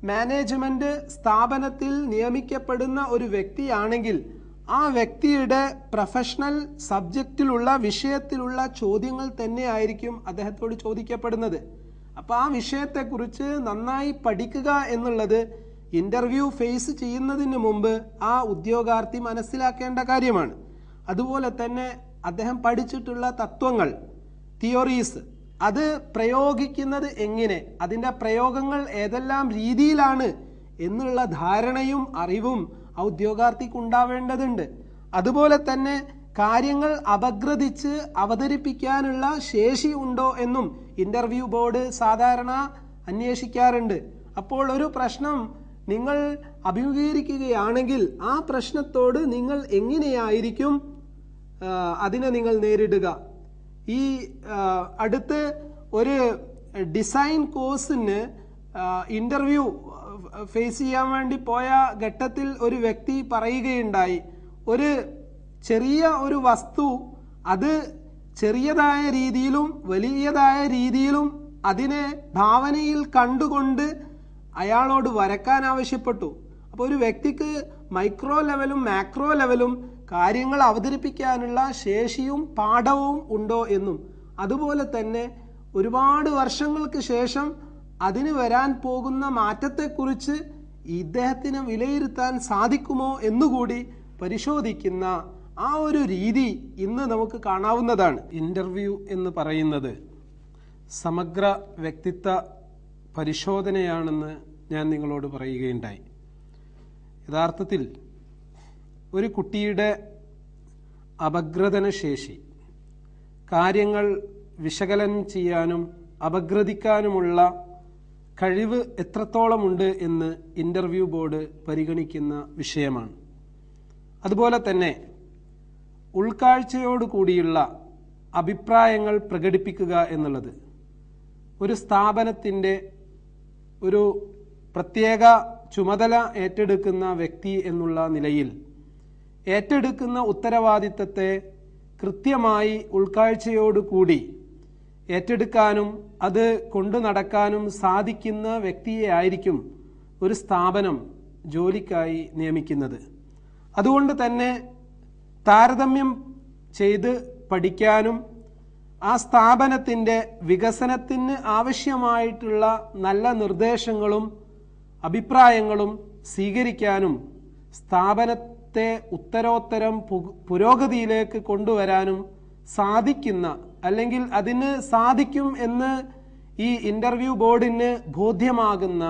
മാനേജ്മെന്റ് സ്ഥാപനത്തിൽ നിയമിക്കപ്പെടുന്ന ഒരു വ്യക്തിയാണെങ്കിൽ ആ വ്യക്തിയുടെ പ്രൊഫഷണൽ സബ്ജക്റ്റിലുള്ള വിഷയത്തിലുള്ള ചോദ്യങ്ങൾ തന്നെയായിരിക്കും അദ്ദേഹത്തോട് ചോദിക്കപ്പെടുന്നത് അപ്പോൾ ആ വിഷയത്തെക്കുറിച്ച് നന്നായി പഠിക്കുക എന്നുള്ളത് ഇൻ്റർവ്യൂ ഫേസ് ചെയ്യുന്നതിന് മുമ്പ് ആ ഉദ്യോഗാർത്ഥി മനസ്സിലാക്കേണ്ട കാര്യമാണ് അതുപോലെ തന്നെ അദ്ദേഹം പഠിച്ചിട്ടുള്ള തത്വങ്ങൾ തിയോറീസ് അത് പ്രയോഗിക്കുന്നത് എങ്ങനെ അതിൻ്റെ പ്രയോഗങ്ങൾ ഏതെല്ലാം രീതിയിലാണ് എന്നുള്ള ധാരണയും അറിവും ആ ഉദ്യോഗാർത്ഥിക്ക് ഉണ്ടാവേണ്ടതുണ്ട് അതുപോലെ തന്നെ കാര്യങ്ങൾ അപഗ്രഥിച്ച് അവതരിപ്പിക്കാനുള്ള ശേഷി ഉണ്ടോ എന്നും ഇൻ്റർവ്യൂ ബോർഡ് സാധാരണ അന്വേഷിക്കാറുണ്ട് അപ്പോൾ ഒരു പ്രശ്നം നിങ്ങൾ അഭിമുഖീകരിക്കുകയാണെങ്കിൽ ആ പ്രശ്നത്തോട് നിങ്ങൾ എങ്ങനെയായിരിക്കും അതിനെ നിങ്ങൾ നേരിടുക ഈ അടുത്ത് ഒരു ഡിസൈൻ കോഴ്സിന് ഇൻ്റർവ്യൂ ഫേസ് ചെയ്യാൻ വേണ്ടി പോയ ഘട്ടത്തിൽ ഒരു വ്യക്തി പറയുകയുണ്ടായി ഒരു ചെറിയ ഒരു വസ്തു അത് ചെറിയതായ രീതിയിലും വലിയതായ രീതിയിലും അതിനെ ഭാവനയിൽ കണ്ടുകൊണ്ട് അയാളോട് വരക്കാൻ ആവശ്യപ്പെട്ടു അപ്പോൾ ഒരു വ്യക്തിക്ക് മൈക്രോ ലെവലും മാക്രോ ലെവലും കാര്യങ്ങൾ അവതരിപ്പിക്കാനുള്ള ശേഷിയും പാഠവും ഉണ്ടോ എന്നും അതുപോലെ തന്നെ ഒരുപാട് വർഷങ്ങൾക്ക് ശേഷം അതിന് വരാൻ പോകുന്ന മാറ്റത്തെക്കുറിച്ച് ഇദ്ദേഹത്തിന് വിലയിരുത്താൻ സാധിക്കുമോ എന്നുകൂടി പരിശോധിക്കുന്ന ആ ഒരു രീതി ഇന്ന് നമുക്ക് കാണാവുന്നതാണ് ഇൻ്റർവ്യൂ എന്ന് പറയുന്നത് സമഗ്ര വ്യക്തിത്വ പരിശോധനയാണെന്ന് ഞാൻ നിങ്ങളോട് പറയുകയുണ്ടായി യഥാർത്ഥത്തിൽ ഒരു കുട്ടിയുടെ അപഗ്രഥനശേഷി കാര്യങ്ങൾ വിശകലനം ചെയ്യാനും അപഗ്രഥിക്കാനുമുള്ള കഴിവ് എത്രത്തോളമുണ്ട് എന്ന് ഇൻ്റർവ്യൂ ബോർഡ് പരിഗണിക്കുന്ന വിഷയമാണ് അതുപോലെ തന്നെ ഉൾക്കാഴ്ചയോടുകൂടിയുള്ള അഭിപ്രായങ്ങൾ പ്രകടിപ്പിക്കുക എന്നുള്ളത് ഒരു സ്ഥാപനത്തിൻ്റെ ഒരു പ്രത്യേക ചുമതല ഏറ്റെടുക്കുന്ന വ്യക്തി എന്നുള്ള നിലയിൽ ഏറ്റെടുക്കുന്ന ഉത്തരവാദിത്തത്തെ കൃത്യമായി ഉൾക്കാഴ്ചയോടുകൂടി ഏറ്റെടുക്കാനും അത് കൊണ്ടു നടക്കാനും സാധിക്കുന്ന വ്യക്തിയെ ആയിരിക്കും ഒരു സ്ഥാപനം ജോലിക്കായി നിയമിക്കുന്നത് അതുകൊണ്ട് തന്നെ താരതമ്യം ചെയ്ത് പഠിക്കാനും ആ സ്ഥാപനത്തിൻ്റെ വികസനത്തിന് ആവശ്യമായിട്ടുള്ള നല്ല നിർദ്ദേശങ്ങളും അഭിപ്രായങ്ങളും സ്വീകരിക്കാനും സ്ഥാപനത്തെ ഉത്തരോത്തരം പുരോഗതിയിലേക്ക് കൊണ്ടുവരാനും സാധിക്കുന്ന അല്ലെങ്കിൽ അതിന് സാധിക്കും എന്ന് ഈ ഇൻ്റർവ്യൂ ബോർഡിന് ബോധ്യമാകുന്ന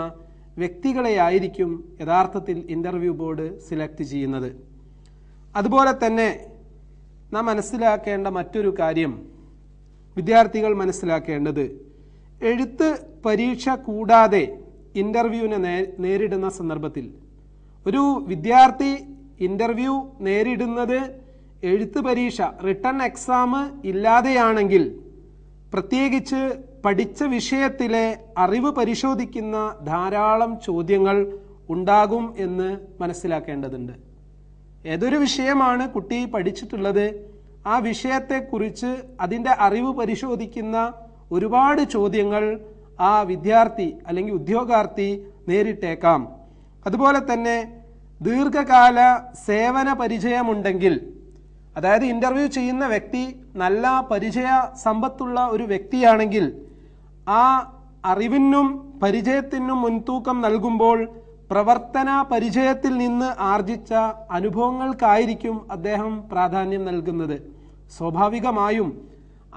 വ്യക്തികളെയായിരിക്കും യഥാർത്ഥത്തിൽ ഇൻ്റർവ്യൂ ബോർഡ് സിലക്ട് ചെയ്യുന്നത് അതുപോലെ തന്നെ നാം മനസ്സിലാക്കേണ്ട മറ്റൊരു കാര്യം വിദ്യാർത്ഥികൾ മനസ്സിലാക്കേണ്ടത് എഴുത്ത് പരീക്ഷ കൂടാതെ ഇൻ്റർവ്യൂവിനെ നേരിടുന്ന സന്ദർഭത്തിൽ ഒരു വിദ്യാർത്ഥി ഇൻ്റർവ്യൂ നേരിടുന്നത് എഴുത്ത് പരീക്ഷ റിട്ടേൺ എക്സാം ഇല്ലാതെയാണെങ്കിൽ പ്രത്യേകിച്ച് പഠിച്ച വിഷയത്തിലെ അറിവ് പരിശോധിക്കുന്ന ധാരാളം ചോദ്യങ്ങൾ ഉണ്ടാകും എന്ന് മനസ്സിലാക്കേണ്ടതുണ്ട് ഏതൊരു വിഷയമാണ് കുട്ടി പഠിച്ചിട്ടുള്ളത് ആ വിഷയത്തെക്കുറിച്ച് അതിൻ്റെ അറിവ് പരിശോധിക്കുന്ന ഒരുപാട് ചോദ്യങ്ങൾ ആ വിദ്യാർത്ഥി അല്ലെങ്കിൽ ഉദ്യോഗാർത്ഥി നേരിട്ടേക്കാം അതുപോലെ തന്നെ ദീർഘകാല സേവന പരിചയമുണ്ടെങ്കിൽ അതായത് ഇൻ്റർവ്യൂ ചെയ്യുന്ന വ്യക്തി നല്ല പരിചയ സമ്പത്തുള്ള ഒരു വ്യക്തിയാണെങ്കിൽ ആ അറിവിനും പരിചയത്തിനും മുൻതൂക്കം നൽകുമ്പോൾ പ്രവർത്തന പരിചയത്തിൽ നിന്ന് ആർജിച്ച അനുഭവങ്ങൾക്കായിരിക്കും അദ്ദേഹം പ്രാധാന്യം നൽകുന്നത് സ്വാഭാവികമായും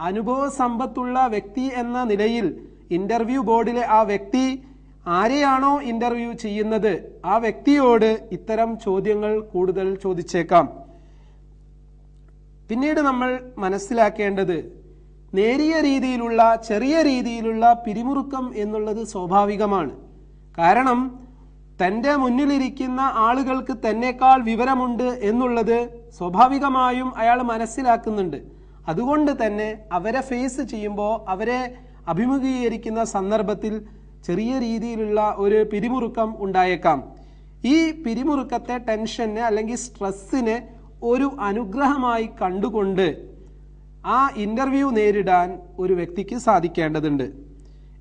അനുഭവ സമ്പത്തുള്ള വ്യക്തി എന്ന നിലയിൽ ഇന്റർവ്യൂ ബോർഡിലെ ആ വ്യക്തി ആരെയാണോ ഇന്റർവ്യൂ ചെയ്യുന്നത് ആ വ്യക്തിയോട് ഇത്തരം ചോദ്യങ്ങൾ കൂടുതൽ ചോദിച്ചേക്കാം പിന്നീട് നമ്മൾ മനസ്സിലാക്കേണ്ടത് നേരിയ രീതിയിലുള്ള ചെറിയ രീതിയിലുള്ള പിരിമുറുക്കം എന്നുള്ളത് സ്വാഭാവികമാണ് കാരണം തൻ്റെ മുന്നിലിരിക്കുന്ന ആളുകൾക്ക് തന്നെക്കാൾ വിവരമുണ്ട് എന്നുള്ളത് സ്വാഭാവികമായും അയാൾ മനസ്സിലാക്കുന്നുണ്ട് അതുകൊണ്ട് തന്നെ അവരെ ഫേസ് ചെയ്യുമ്പോൾ അവരെ അഭിമുഖീകരിക്കുന്ന സന്ദർഭത്തിൽ ചെറിയ രീതിയിലുള്ള ഒരു പിരിമുറുക്കം ഉണ്ടായേക്കാം ഈ പിരിമുറുക്കത്തെ ടെൻഷന് അല്ലെങ്കിൽ സ്ട്രെസ്സിനെ ഒരു അനുഗ്രഹമായി കണ്ടുകൊണ്ട് ആ ഇൻ്റർവ്യൂ നേരിടാൻ ഒരു വ്യക്തിക്ക് സാധിക്കേണ്ടതുണ്ട്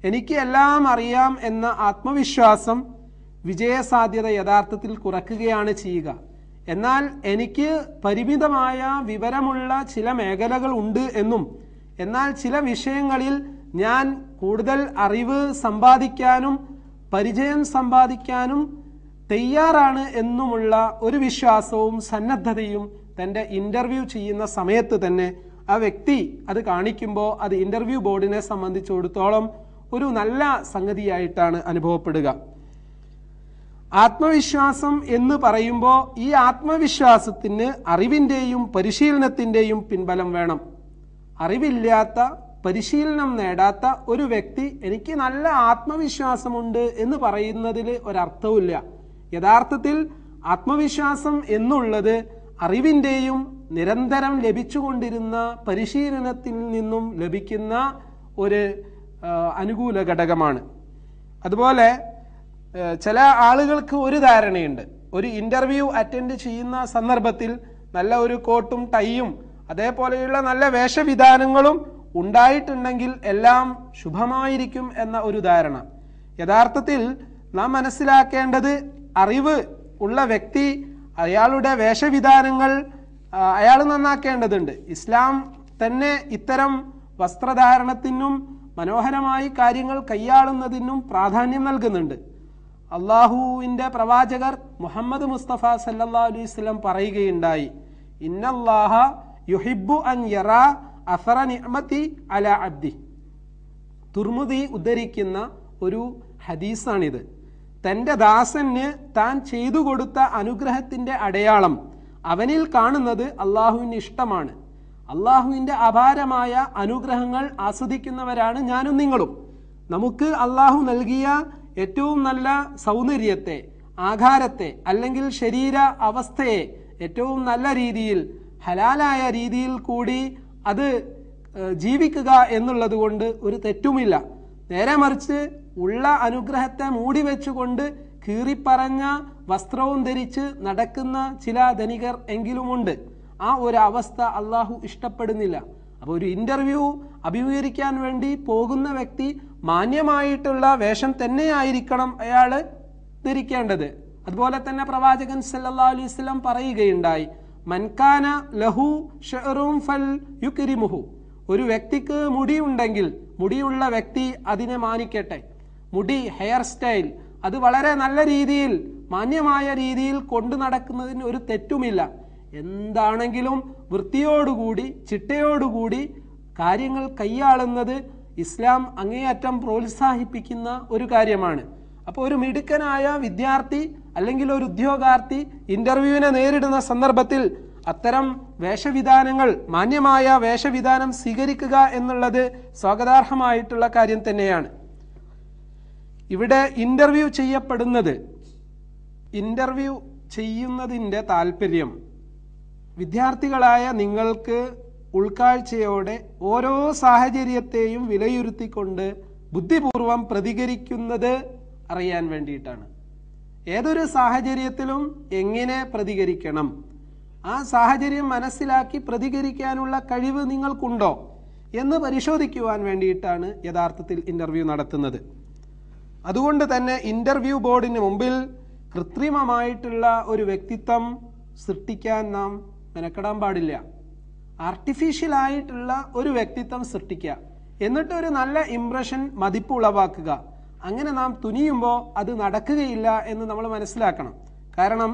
എനിക്ക് എല്ലാം അറിയാം എന്ന ആത്മവിശ്വാസം വിജയസാധ്യത യഥാർത്ഥത്തിൽ കുറയ്ക്കുകയാണ് ചെയ്യുക എന്നാൽ എനിക്ക് പരിമിതമായ വിവരമുള്ള ചില മേഖലകൾ ഉണ്ട് എന്നും എന്നാൽ ചില വിഷയങ്ങളിൽ ഞാൻ കൂടുതൽ അറിവ് സമ്പാദിക്കാനും പരിചയം സമ്പാദിക്കാനും തയ്യാറാണ് എന്നുമുള്ള ഒരു വിശ്വാസവും സന്നദ്ധതയും തൻ്റെ ഇൻ്റർവ്യൂ ചെയ്യുന്ന സമയത്ത് തന്നെ ആ വ്യക്തി അത് കാണിക്കുമ്പോൾ അത് ഇൻ്റർവ്യൂ ബോർഡിനെ സംബന്ധിച്ചിടത്തോളം ഒരു നല്ല സംഗതിയായിട്ടാണ് അനുഭവപ്പെടുക ആത്മവിശ്വാസം എന്ന് പറയുമ്പോൾ ഈ ആത്മവിശ്വാസത്തിന് അറിവിൻ്റെയും പരിശീലനത്തിൻ്റെയും പിൻബലം വേണം അറിവില്ലാത്ത പരിശീലനം നേടാത്ത ഒരു വ്യക്തി എനിക്ക് നല്ല ആത്മവിശ്വാസമുണ്ട് എന്ന് പറയുന്നതിൽ ഒരർത്ഥവുമില്ല യഥാർത്ഥത്തിൽ ആത്മവിശ്വാസം എന്നുള്ളത് അറിവിൻ്റെയും നിരന്തരം ലഭിച്ചുകൊണ്ടിരുന്ന പരിശീലനത്തിൽ നിന്നും ലഭിക്കുന്ന ഒരു അനുകൂല ഘടകമാണ് അതുപോലെ ചില ആളുകൾക്ക് ഒരു ധാരണയുണ്ട് ഒരു ഇൻ്റർവ്യൂ അറ്റൻഡ് ചെയ്യുന്ന സന്ദർഭത്തിൽ നല്ല ഒരു കോട്ടും ടൈയും അതേപോലെയുള്ള നല്ല വേഷവിധാനങ്ങളും ഉണ്ടായിട്ടുണ്ടെങ്കിൽ എല്ലാം ശുഭമായിരിക്കും എന്ന ഒരു ധാരണ യഥാർത്ഥത്തിൽ നാം മനസ്സിലാക്കേണ്ടത് അറിവ് ഉള്ള വ്യക്തി അയാളുടെ വേഷവിധാനങ്ങൾ അയാൾ നന്നാക്കേണ്ടതുണ്ട് ഇസ്ലാം തന്നെ ഇത്തരം വസ്ത്രധാരണത്തിനും മനോഹരമായി കാര്യങ്ങൾ കൈയാളുന്നതിനും പ്രാധാന്യം നൽകുന്നുണ്ട് അള്ളാഹുവിൻ്റെ പ്രവാചകർ മുഹമ്മദ് മുസ്തഫ സല്ലാ സ്വലം പറയുകയുണ്ടായി ഇന്നല്ലാഹ യുഹിബു അൻ യറ അസറ നിഅമത്തി അല അബ്ദി തുർമുദി ഉദ്ധരിക്കുന്ന ഒരു ഹദീസാണിത് തൻ്റെ ദാസന് താൻ ചെയ്തു കൊടുത്ത അനുഗ്രഹത്തിൻ്റെ അടയാളം അവനിൽ കാണുന്നത് അള്ളാഹുവിന് ഇഷ്ടമാണ് അള്ളാഹുവിൻ്റെ അപാരമായ അനുഗ്രഹങ്ങൾ ആസ്വദിക്കുന്നവരാണ് ഞാനും നിങ്ങളും നമുക്ക് അള്ളാഹു നൽകിയ ഏറ്റവും നല്ല സൗന്ദര്യത്തെ ആഘാരത്തെ അല്ലെങ്കിൽ ശരീര അവസ്ഥയെ ഏറ്റവും നല്ല രീതിയിൽ ഹലാലായ രീതിയിൽ കൂടി അത് ജീവിക്കുക എന്നുള്ളത് കൊണ്ട് ഒരു തെറ്റുമില്ല നേരെ മറിച്ച് ഉള്ള അനുഗ്രഹത്തെ മൂടി വെച്ചുകൊണ്ട് കീറിപ്പറഞ്ഞ വസ്ത്രവും ധരിച്ച് നടക്കുന്ന ചില ധനികർ എങ്കിലുമുണ്ട് ആ ഒരു അവസ്ഥ അള്ളാഹു ഇഷ്ടപ്പെടുന്നില്ല അപ്പോൾ ഒരു ഇൻ്റർവ്യൂ അഭിമുഖീകരിക്കാൻ വേണ്ടി പോകുന്ന വ്യക്തി മാന്യമായിട്ടുള്ള വേഷം തന്നെയായിരിക്കണം അയാൾ ധരിക്കേണ്ടത് അതുപോലെ തന്നെ പ്രവാചകൻ സല്ലാ അലൈഹി സ്വലം പറയുകയുണ്ടായി മൻകാന ലഹു ഷെറും ഫൽ യുക്രിമുഹു ഒരു വ്യക്തിക്ക് മുടിയുണ്ടെങ്കിൽ മുടിയുള്ള വ്യക്തി അതിനെ മാനിക്കട്ടെ മുടി ഹെയർ സ്റ്റൈൽ അത് വളരെ നല്ല രീതിയിൽ മാന്യമായ രീതിയിൽ കൊണ്ടു നടക്കുന്നതിന് ഒരു തെറ്റുമില്ല എന്താണെങ്കിലും വൃത്തിയോടുകൂടി ചിട്ടയോടുകൂടി കാര്യങ്ങൾ കൈയാളുന്നത് ഇസ്ലാം അങ്ങേയറ്റം പ്രോത്സാഹിപ്പിക്കുന്ന ഒരു കാര്യമാണ് അപ്പോൾ ഒരു മിടുക്കനായ വിദ്യാർത്ഥി അല്ലെങ്കിൽ ഒരു ഉദ്യോഗാർത്ഥി ഇന്റർവ്യൂവിനെ നേരിടുന്ന സന്ദർഭത്തിൽ അത്തരം വേഷവിധാനങ്ങൾ മാന്യമായ വേഷവിധാനം സ്വീകരിക്കുക എന്നുള്ളത് സ്വാഗതാർഹമായിട്ടുള്ള കാര്യം തന്നെയാണ് ഇവിടെ ഇന്റർവ്യൂ ചെയ്യപ്പെടുന്നത് ഇന്റർവ്യൂ ചെയ്യുന്നതിൻ്റെ താല്പര്യം വിദ്യാർത്ഥികളായ നിങ്ങൾക്ക് ഉൾക്കാഴ്ചയോടെ ഓരോ സാഹചര്യത്തെയും വിലയിരുത്തിക്കൊണ്ട് ബുദ്ധിപൂർവം പ്രതികരിക്കുന്നത് അറിയാൻ വേണ്ടിയിട്ടാണ് ഏതൊരു സാഹചര്യത്തിലും എങ്ങനെ പ്രതികരിക്കണം ആ സാഹചര്യം മനസ്സിലാക്കി പ്രതികരിക്കാനുള്ള കഴിവ് നിങ്ങൾക്കുണ്ടോ എന്ന് പരിശോധിക്കുവാൻ വേണ്ടിയിട്ടാണ് യഥാർത്ഥത്തിൽ ഇൻ്റർവ്യൂ നടത്തുന്നത് അതുകൊണ്ട് തന്നെ ഇൻ്റർവ്യൂ ബോർഡിന് മുമ്പിൽ കൃത്രിമമായിട്ടുള്ള ഒരു വ്യക്തിത്വം സൃഷ്ടിക്കാൻ നാം മെനക്കെടാൻ പാടില്ല ആർട്ടിഫിഷ്യലായിട്ടുള്ള ഒരു വ്യക്തിത്വം സൃഷ്ടിക്കുക എന്നിട്ട് ഒരു നല്ല ഇംപ്രഷൻ മതിപ്പ് ഉളവാക്കുക അങ്ങനെ നാം തുനിയുമ്പോൾ അത് നടക്കുകയില്ല എന്ന് നമ്മൾ മനസ്സിലാക്കണം കാരണം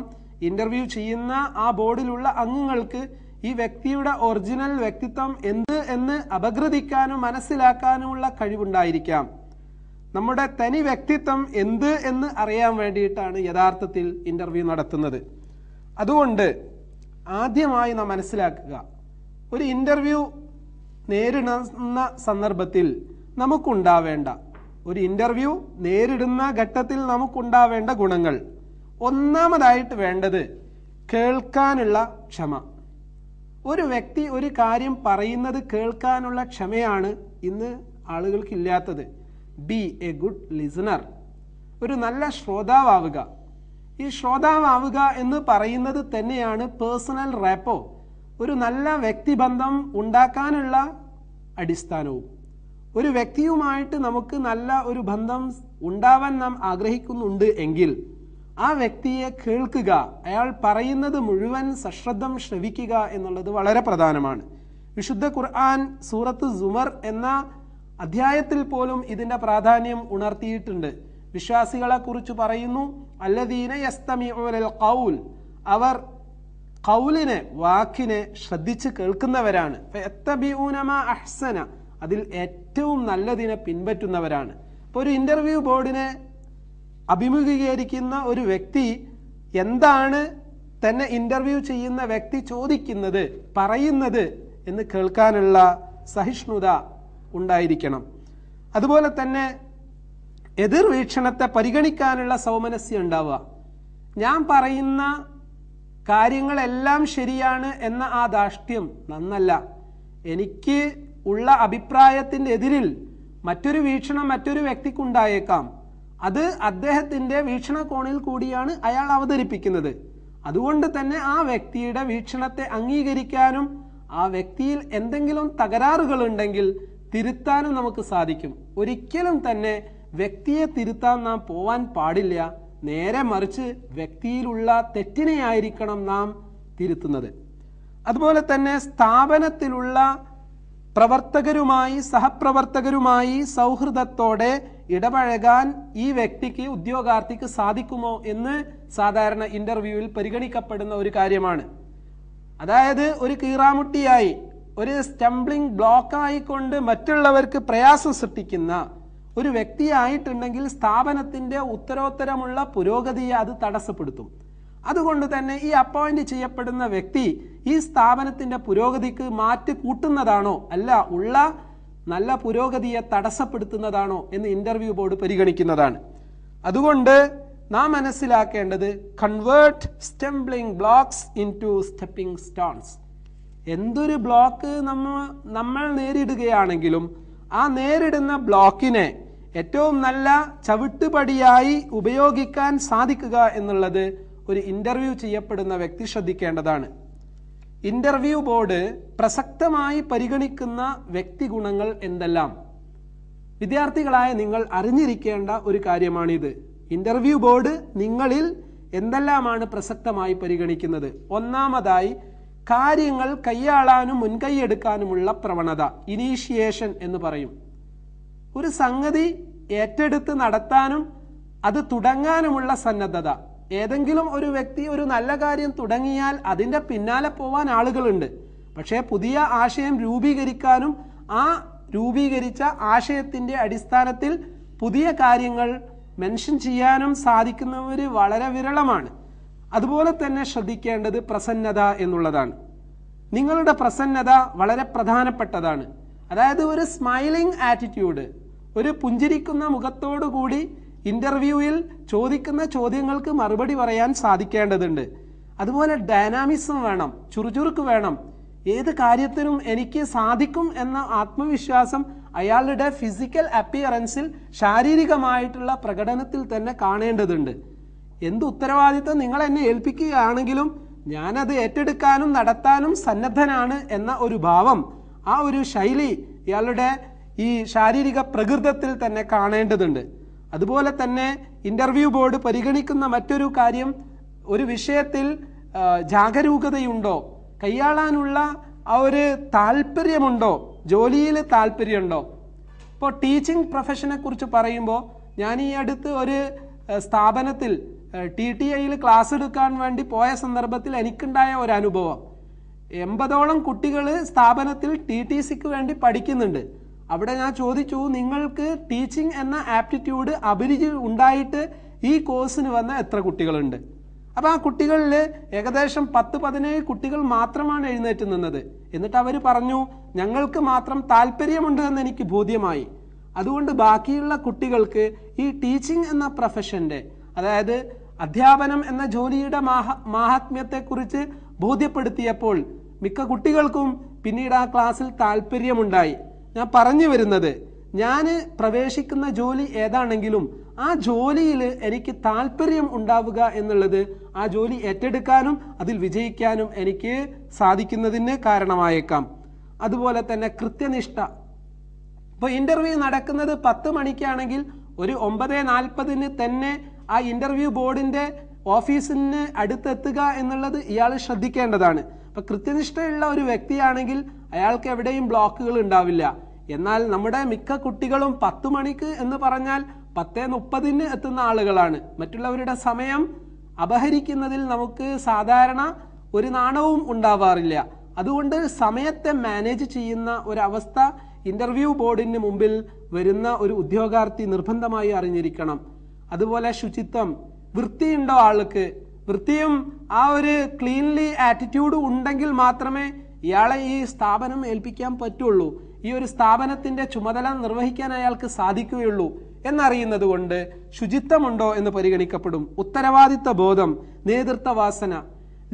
ഇന്റർവ്യൂ ചെയ്യുന്ന ആ ബോർഡിലുള്ള അംഗങ്ങൾക്ക് ഈ വ്യക്തിയുടെ ഒറിജിനൽ വ്യക്തിത്വം എന്ത് എന്ന് അപഗ്രഥിക്കാനും മനസ്സിലാക്കാനുമുള്ള കഴിവുണ്ടായിരിക്കാം നമ്മുടെ തനി വ്യക്തിത്വം എന്ത് എന്ന് അറിയാൻ വേണ്ടിയിട്ടാണ് യഥാർത്ഥത്തിൽ ഇന്റർവ്യൂ നടത്തുന്നത് അതുകൊണ്ട് ആദ്യമായി നാം മനസ്സിലാക്കുക ഒരു ഇന്റർവ്യൂ നേരിടുന്ന സന്ദർഭത്തിൽ നമുക്കുണ്ടാവേണ്ട ഒരു ഇന്റർവ്യൂ നേരിടുന്ന ഘട്ടത്തിൽ നമുക്കുണ്ടാവേണ്ട ഗുണങ്ങൾ ഒന്നാമതായിട്ട് വേണ്ടത് കേൾക്കാനുള്ള ക്ഷമ ഒരു വ്യക്തി ഒരു കാര്യം പറയുന്നത് കേൾക്കാനുള്ള ക്ഷമയാണ് ഇന്ന് ആളുകൾക്കില്ലാത്തത് ബി എ ഗുഡ് ലിസണർ ഒരു നല്ല ശ്രോതാവാവുക ഈ ശ്രോതാവാവുക എന്ന് പറയുന്നത് തന്നെയാണ് പേഴ്സണൽ റാപ്പോ ഒരു നല്ല വ്യക്തിബന്ധം ഉണ്ടാക്കാനുള്ള അടിസ്ഥാനവും ഒരു വ്യക്തിയുമായിട്ട് നമുക്ക് നല്ല ഒരു ബന്ധം ഉണ്ടാവാൻ നാം ആഗ്രഹിക്കുന്നുണ്ട് എങ്കിൽ ആ വ്യക്തിയെ കേൾക്കുക അയാൾ പറയുന്നത് മുഴുവൻ സശ്രദ്ധം ശ്രവിക്കുക എന്നുള്ളത് വളരെ പ്രധാനമാണ് വിശുദ്ധ ഖുർആൻ സൂറത്ത് സുമർ എന്ന അധ്യായത്തിൽ പോലും ഇതിൻ്റെ പ്രാധാന്യം ഉണർത്തിയിട്ടുണ്ട് വിശ്വാസികളെ കുറിച്ച് പറയുന്നു അല്ലദീന യസ്തമിഉൽ ഖൗൽ അവർ കൗലിനെ വാക്കിനെ ശ്രദ്ധിച്ച് കേൾക്കുന്നവരാണ് അഹ്സന അതിൽ ഏറ്റവും നല്ലതിനെ പിൻപറ്റുന്നവരാണ് അപ്പോൾ ഒരു ഇൻ്റർവ്യൂ ബോർഡിനെ അഭിമുഖീകരിക്കുന്ന ഒരു വ്യക്തി എന്താണ് തന്നെ ഇൻ്റർവ്യൂ ചെയ്യുന്ന വ്യക്തി ചോദിക്കുന്നത് പറയുന്നത് എന്ന് കേൾക്കാനുള്ള സഹിഷ്ണുത ഉണ്ടായിരിക്കണം അതുപോലെ തന്നെ എതിർ വീക്ഷണത്തെ പരിഗണിക്കാനുള്ള സൗമനസ്യം ഉണ്ടാവുക ഞാൻ പറയുന്ന കാര്യങ്ങളെല്ലാം ശരിയാണ് എന്ന ആ ധാഷ്ട്യം നന്നല്ല എനിക്ക് ഉള്ള അഭിപ്രായത്തിൻ്റെ എതിരിൽ മറ്റൊരു വീക്ഷണം മറ്റൊരു വ്യക്തിക്കുണ്ടായേക്കാം അത് അദ്ദേഹത്തിൻ്റെ വീക്ഷണകോണിൽ കൂടിയാണ് അയാൾ അവതരിപ്പിക്കുന്നത് അതുകൊണ്ട് തന്നെ ആ വ്യക്തിയുടെ വീക്ഷണത്തെ അംഗീകരിക്കാനും ആ വ്യക്തിയിൽ എന്തെങ്കിലും തകരാറുകളുണ്ടെങ്കിൽ തിരുത്താനും നമുക്ക് സാധിക്കും ഒരിക്കലും തന്നെ വ്യക്തിയെ തിരുത്താൻ നാം പോവാൻ പാടില്ല നേരെ മറിച്ച് വ്യക്തിയിലുള്ള തെറ്റിനെയായിരിക്കണം നാം തിരുത്തുന്നത് അതുപോലെ തന്നെ സ്ഥാപനത്തിലുള്ള പ്രവർത്തകരുമായി സഹപ്രവർത്തകരുമായി സൗഹൃദത്തോടെ ഇടപഴകാൻ ഈ വ്യക്തിക്ക് ഉദ്യോഗാർത്ഥിക്ക് സാധിക്കുമോ എന്ന് സാധാരണ ഇന്റർവ്യൂവിൽ പരിഗണിക്കപ്പെടുന്ന ഒരു കാര്യമാണ് അതായത് ഒരു കീറാമുട്ടിയായി ഒരു സ്റ്റംബ്ലിംഗ് ബ്ലോക്കായിക്കൊണ്ട് മറ്റുള്ളവർക്ക് പ്രയാസം സൃഷ്ടിക്കുന്ന ഒരു വ്യക്തിയായിട്ടുണ്ടെങ്കിൽ സ്ഥാപനത്തിന്റെ ഉത്തരോത്തരമുള്ള പുരോഗതിയെ അത് തടസ്സപ്പെടുത്തും അതുകൊണ്ട് തന്നെ ഈ അപ്പോയിന്റ് ചെയ്യപ്പെടുന്ന വ്യക്തി ഈ സ്ഥാപനത്തിന്റെ പുരോഗതിക്ക് മാറ്റി കൂട്ടുന്നതാണോ അല്ല ഉള്ള നല്ല പുരോഗതിയെ തടസ്സപ്പെടുത്തുന്നതാണോ എന്ന് ഇന്റർവ്യൂ ബോർഡ് പരിഗണിക്കുന്നതാണ് അതുകൊണ്ട് നാം മനസ്സിലാക്കേണ്ടത് convert stumbling blocks into stepping stones എന്തൊരു ബ്ലോക്ക് നമ്മ നമ്മൾ നേരിടുകയാണെങ്കിലും ആ നേരിടുന്ന ബ്ലോക്കിനെ ഏറ്റവും നല്ല ചവിട്ടുപടിയായി ഉപയോഗിക്കാൻ സാധിക്കുക എന്നുള്ളത് ഒരു ഇന്റർവ്യൂ ചെയ്യപ്പെടുന്ന വ്യക്തി ശ്രദ്ധിക്കേണ്ടതാണ് ഇന്റർവ്യൂ ബോർഡ് പ്രസക്തമായി പരിഗണിക്കുന്ന വ്യക്തി ഗുണങ്ങൾ എന്തെല്ലാം വിദ്യാർത്ഥികളായ നിങ്ങൾ അറിഞ്ഞിരിക്കേണ്ട ഒരു കാര്യമാണിത് ഇന്റർവ്യൂ ബോർഡ് നിങ്ങളിൽ എന്തെല്ലാമാണ് പ്രസക്തമായി പരിഗണിക്കുന്നത് ഒന്നാമതായി കാര്യങ്ങൾ കൈയാളാനും മുൻകൈയെടുക്കാനുമുള്ള പ്രവണത ഇനീഷിയേഷൻ എന്ന് പറയും ഒരു സംഗതി ഏറ്റെടുത്ത് നടത്താനും അത് തുടങ്ങാനുമുള്ള സന്നദ്ധത ഏതെങ്കിലും ഒരു വ്യക്തി ഒരു നല്ല കാര്യം തുടങ്ങിയാൽ അതിൻ്റെ പിന്നാലെ പോവാൻ ആളുകളുണ്ട് പക്ഷേ പുതിയ ആശയം രൂപീകരിക്കാനും ആ രൂപീകരിച്ച ആശയത്തിൻ്റെ അടിസ്ഥാനത്തിൽ പുതിയ കാര്യങ്ങൾ മെൻഷൻ ചെയ്യാനും സാധിക്കുന്നവർ വളരെ വിരളമാണ് അതുപോലെ തന്നെ ശ്രദ്ധിക്കേണ്ടത് പ്രസന്നത എന്നുള്ളതാണ് നിങ്ങളുടെ പ്രസന്നത വളരെ പ്രധാനപ്പെട്ടതാണ് അതായത് ഒരു സ്മൈലിംഗ് ആറ്റിറ്റ്യൂഡ് ഒരു പുഞ്ചിരിക്കുന്ന മുഖത്തോടു കൂടി ഇന്റർവ്യൂവിൽ ചോദിക്കുന്ന ചോദ്യങ്ങൾക്ക് മറുപടി പറയാൻ സാധിക്കേണ്ടതുണ്ട് അതുപോലെ ഡൈനാമിസം വേണം ചുറുചുറുക്ക് വേണം ഏത് കാര്യത്തിനും എനിക്ക് സാധിക്കും എന്ന ആത്മവിശ്വാസം അയാളുടെ ഫിസിക്കൽ അപ്പിയറൻസിൽ ശാരീരികമായിട്ടുള്ള പ്രകടനത്തിൽ തന്നെ കാണേണ്ടതുണ്ട് എന്ത് ഉത്തരവാദിത്വം നിങ്ങൾ എന്നെ ഏൽപ്പിക്കുകയാണെങ്കിലും ഞാനത് ഏറ്റെടുക്കാനും നടത്താനും സന്നദ്ധനാണ് എന്ന ഒരു ഭാവം ആ ഒരു ശൈലി ഇയാളുടെ ഈ ശാരീരിക പ്രകൃതത്തിൽ തന്നെ കാണേണ്ടതുണ്ട് അതുപോലെ തന്നെ ഇൻ്റർവ്യൂ ബോർഡ് പരിഗണിക്കുന്ന മറ്റൊരു കാര്യം ഒരു വിഷയത്തിൽ ജാഗരൂകതയുണ്ടോ കൈയാളാനുള്ള ആ ഒരു താല്പര്യമുണ്ടോ ജോലിയിൽ താല്പര്യമുണ്ടോ ഇപ്പോൾ ടീച്ചിങ് പ്രൊഫഷനെ കുറിച്ച് പറയുമ്പോൾ ഞാൻ ഈ അടുത്ത് ഒരു സ്ഥാപനത്തിൽ ടി ടി ഐയിൽ ക്ലാസ് എടുക്കാൻ വേണ്ടി പോയ സന്ദർഭത്തിൽ എനിക്കുണ്ടായ ഒരു അനുഭവം എൺപതോളം കുട്ടികൾ സ്ഥാപനത്തിൽ ടി ടി സിക്ക് വേണ്ടി പഠിക്കുന്നുണ്ട് അവിടെ ഞാൻ ചോദിച്ചു നിങ്ങൾക്ക് ടീച്ചിങ് എന്ന ആപ്റ്റിറ്റ്യൂഡ് അഭിരുചി ഉണ്ടായിട്ട് ഈ കോഴ്സിന് വന്ന എത്ര കുട്ടികളുണ്ട് അപ്പോൾ ആ കുട്ടികളിൽ ഏകദേശം പത്ത് പതിനേഴ് കുട്ടികൾ മാത്രമാണ് എഴുന്നേറ്റ് നിന്നത് എന്നിട്ട് അവർ പറഞ്ഞു ഞങ്ങൾക്ക് മാത്രം താല്പര്യമുണ്ട് എന്ന് എനിക്ക് ബോധ്യമായി അതുകൊണ്ട് ബാക്കിയുള്ള കുട്ടികൾക്ക് ഈ ടീച്ചിങ് എന്ന പ്രൊഫഷൻ്റെ അതായത് അധ്യാപനം എന്ന ജോലിയുടെ മാഹ മാഹാത്മ്യത്തെക്കുറിച്ച് ബോധ്യപ്പെടുത്തിയപ്പോൾ മിക്ക കുട്ടികൾക്കും പിന്നീട് ആ ക്ലാസ്സിൽ താല്പര്യമുണ്ടായി ഞാൻ പറഞ്ഞു വരുന്നത് ഞാൻ പ്രവേശിക്കുന്ന ജോലി ഏതാണെങ്കിലും ആ ജോലിയിൽ എനിക്ക് താല്പര്യം ഉണ്ടാവുക എന്നുള്ളത് ആ ജോലി ഏറ്റെടുക്കാനും അതിൽ വിജയിക്കാനും എനിക്ക് സാധിക്കുന്നതിന് കാരണമായേക്കാം അതുപോലെ തന്നെ കൃത്യനിഷ്ഠ ഇപ്പോൾ ഇൻ്റർവ്യൂ നടക്കുന്നത് പത്ത് മണിക്കാണെങ്കിൽ ഒരു ഒമ്പത് നാൽപ്പതിന് തന്നെ ആ ഇൻ്റർവ്യൂ ബോർഡിൻ്റെ ഓഫീസിന് അടുത്തെത്തുക എന്നുള്ളത് ഇയാൾ ശ്രദ്ധിക്കേണ്ടതാണ് അപ്പോൾ കൃത്യനിഷ്ഠയുള്ള ഒരു വ്യക്തിയാണെങ്കിൽ അയാൾക്ക് എവിടെയും ബ്ലോക്കുകൾ ഉണ്ടാവില്ല എന്നാൽ നമ്മുടെ മിക്ക കുട്ടികളും പത്ത് മണിക്ക് എന്ന് പറഞ്ഞാൽ പത്തേ മുപ്പതിന് എത്തുന്ന ആളുകളാണ് മറ്റുള്ളവരുടെ സമയം അപഹരിക്കുന്നതിൽ നമുക്ക് സാധാരണ ഒരു നാണവും ഉണ്ടാവാറില്ല അതുകൊണ്ട് സമയത്തെ മാനേജ് ചെയ്യുന്ന ഒരവസ്ഥ ഇന്റർവ്യൂ ബോർഡിന് മുമ്പിൽ വരുന്ന ഒരു ഉദ്യോഗാർത്ഥി നിർബന്ധമായി അറിഞ്ഞിരിക്കണം അതുപോലെ ശുചിത്വം വൃത്തിയുണ്ടോ ആൾക്ക് വൃത്തിയും ആ ഒരു ക്ലീൻലി ആറ്റിറ്റ്യൂഡ് ഉണ്ടെങ്കിൽ മാത്രമേ ഇയാളെ ഈ സ്ഥാപനം ഏൽപ്പിക്കാൻ പറ്റുള്ളൂ ഈ ഒരു സ്ഥാപനത്തിന്റെ ചുമതല നിർവഹിക്കാൻ അയാൾക്ക് സാധിക്കുകയുള്ളൂ എന്നറിയുന്നത് കൊണ്ട് ശുചിത്വമുണ്ടോ എന്ന് പരിഗണിക്കപ്പെടും ഉത്തരവാദിത്ത ബോധം നേതൃത്വവാസന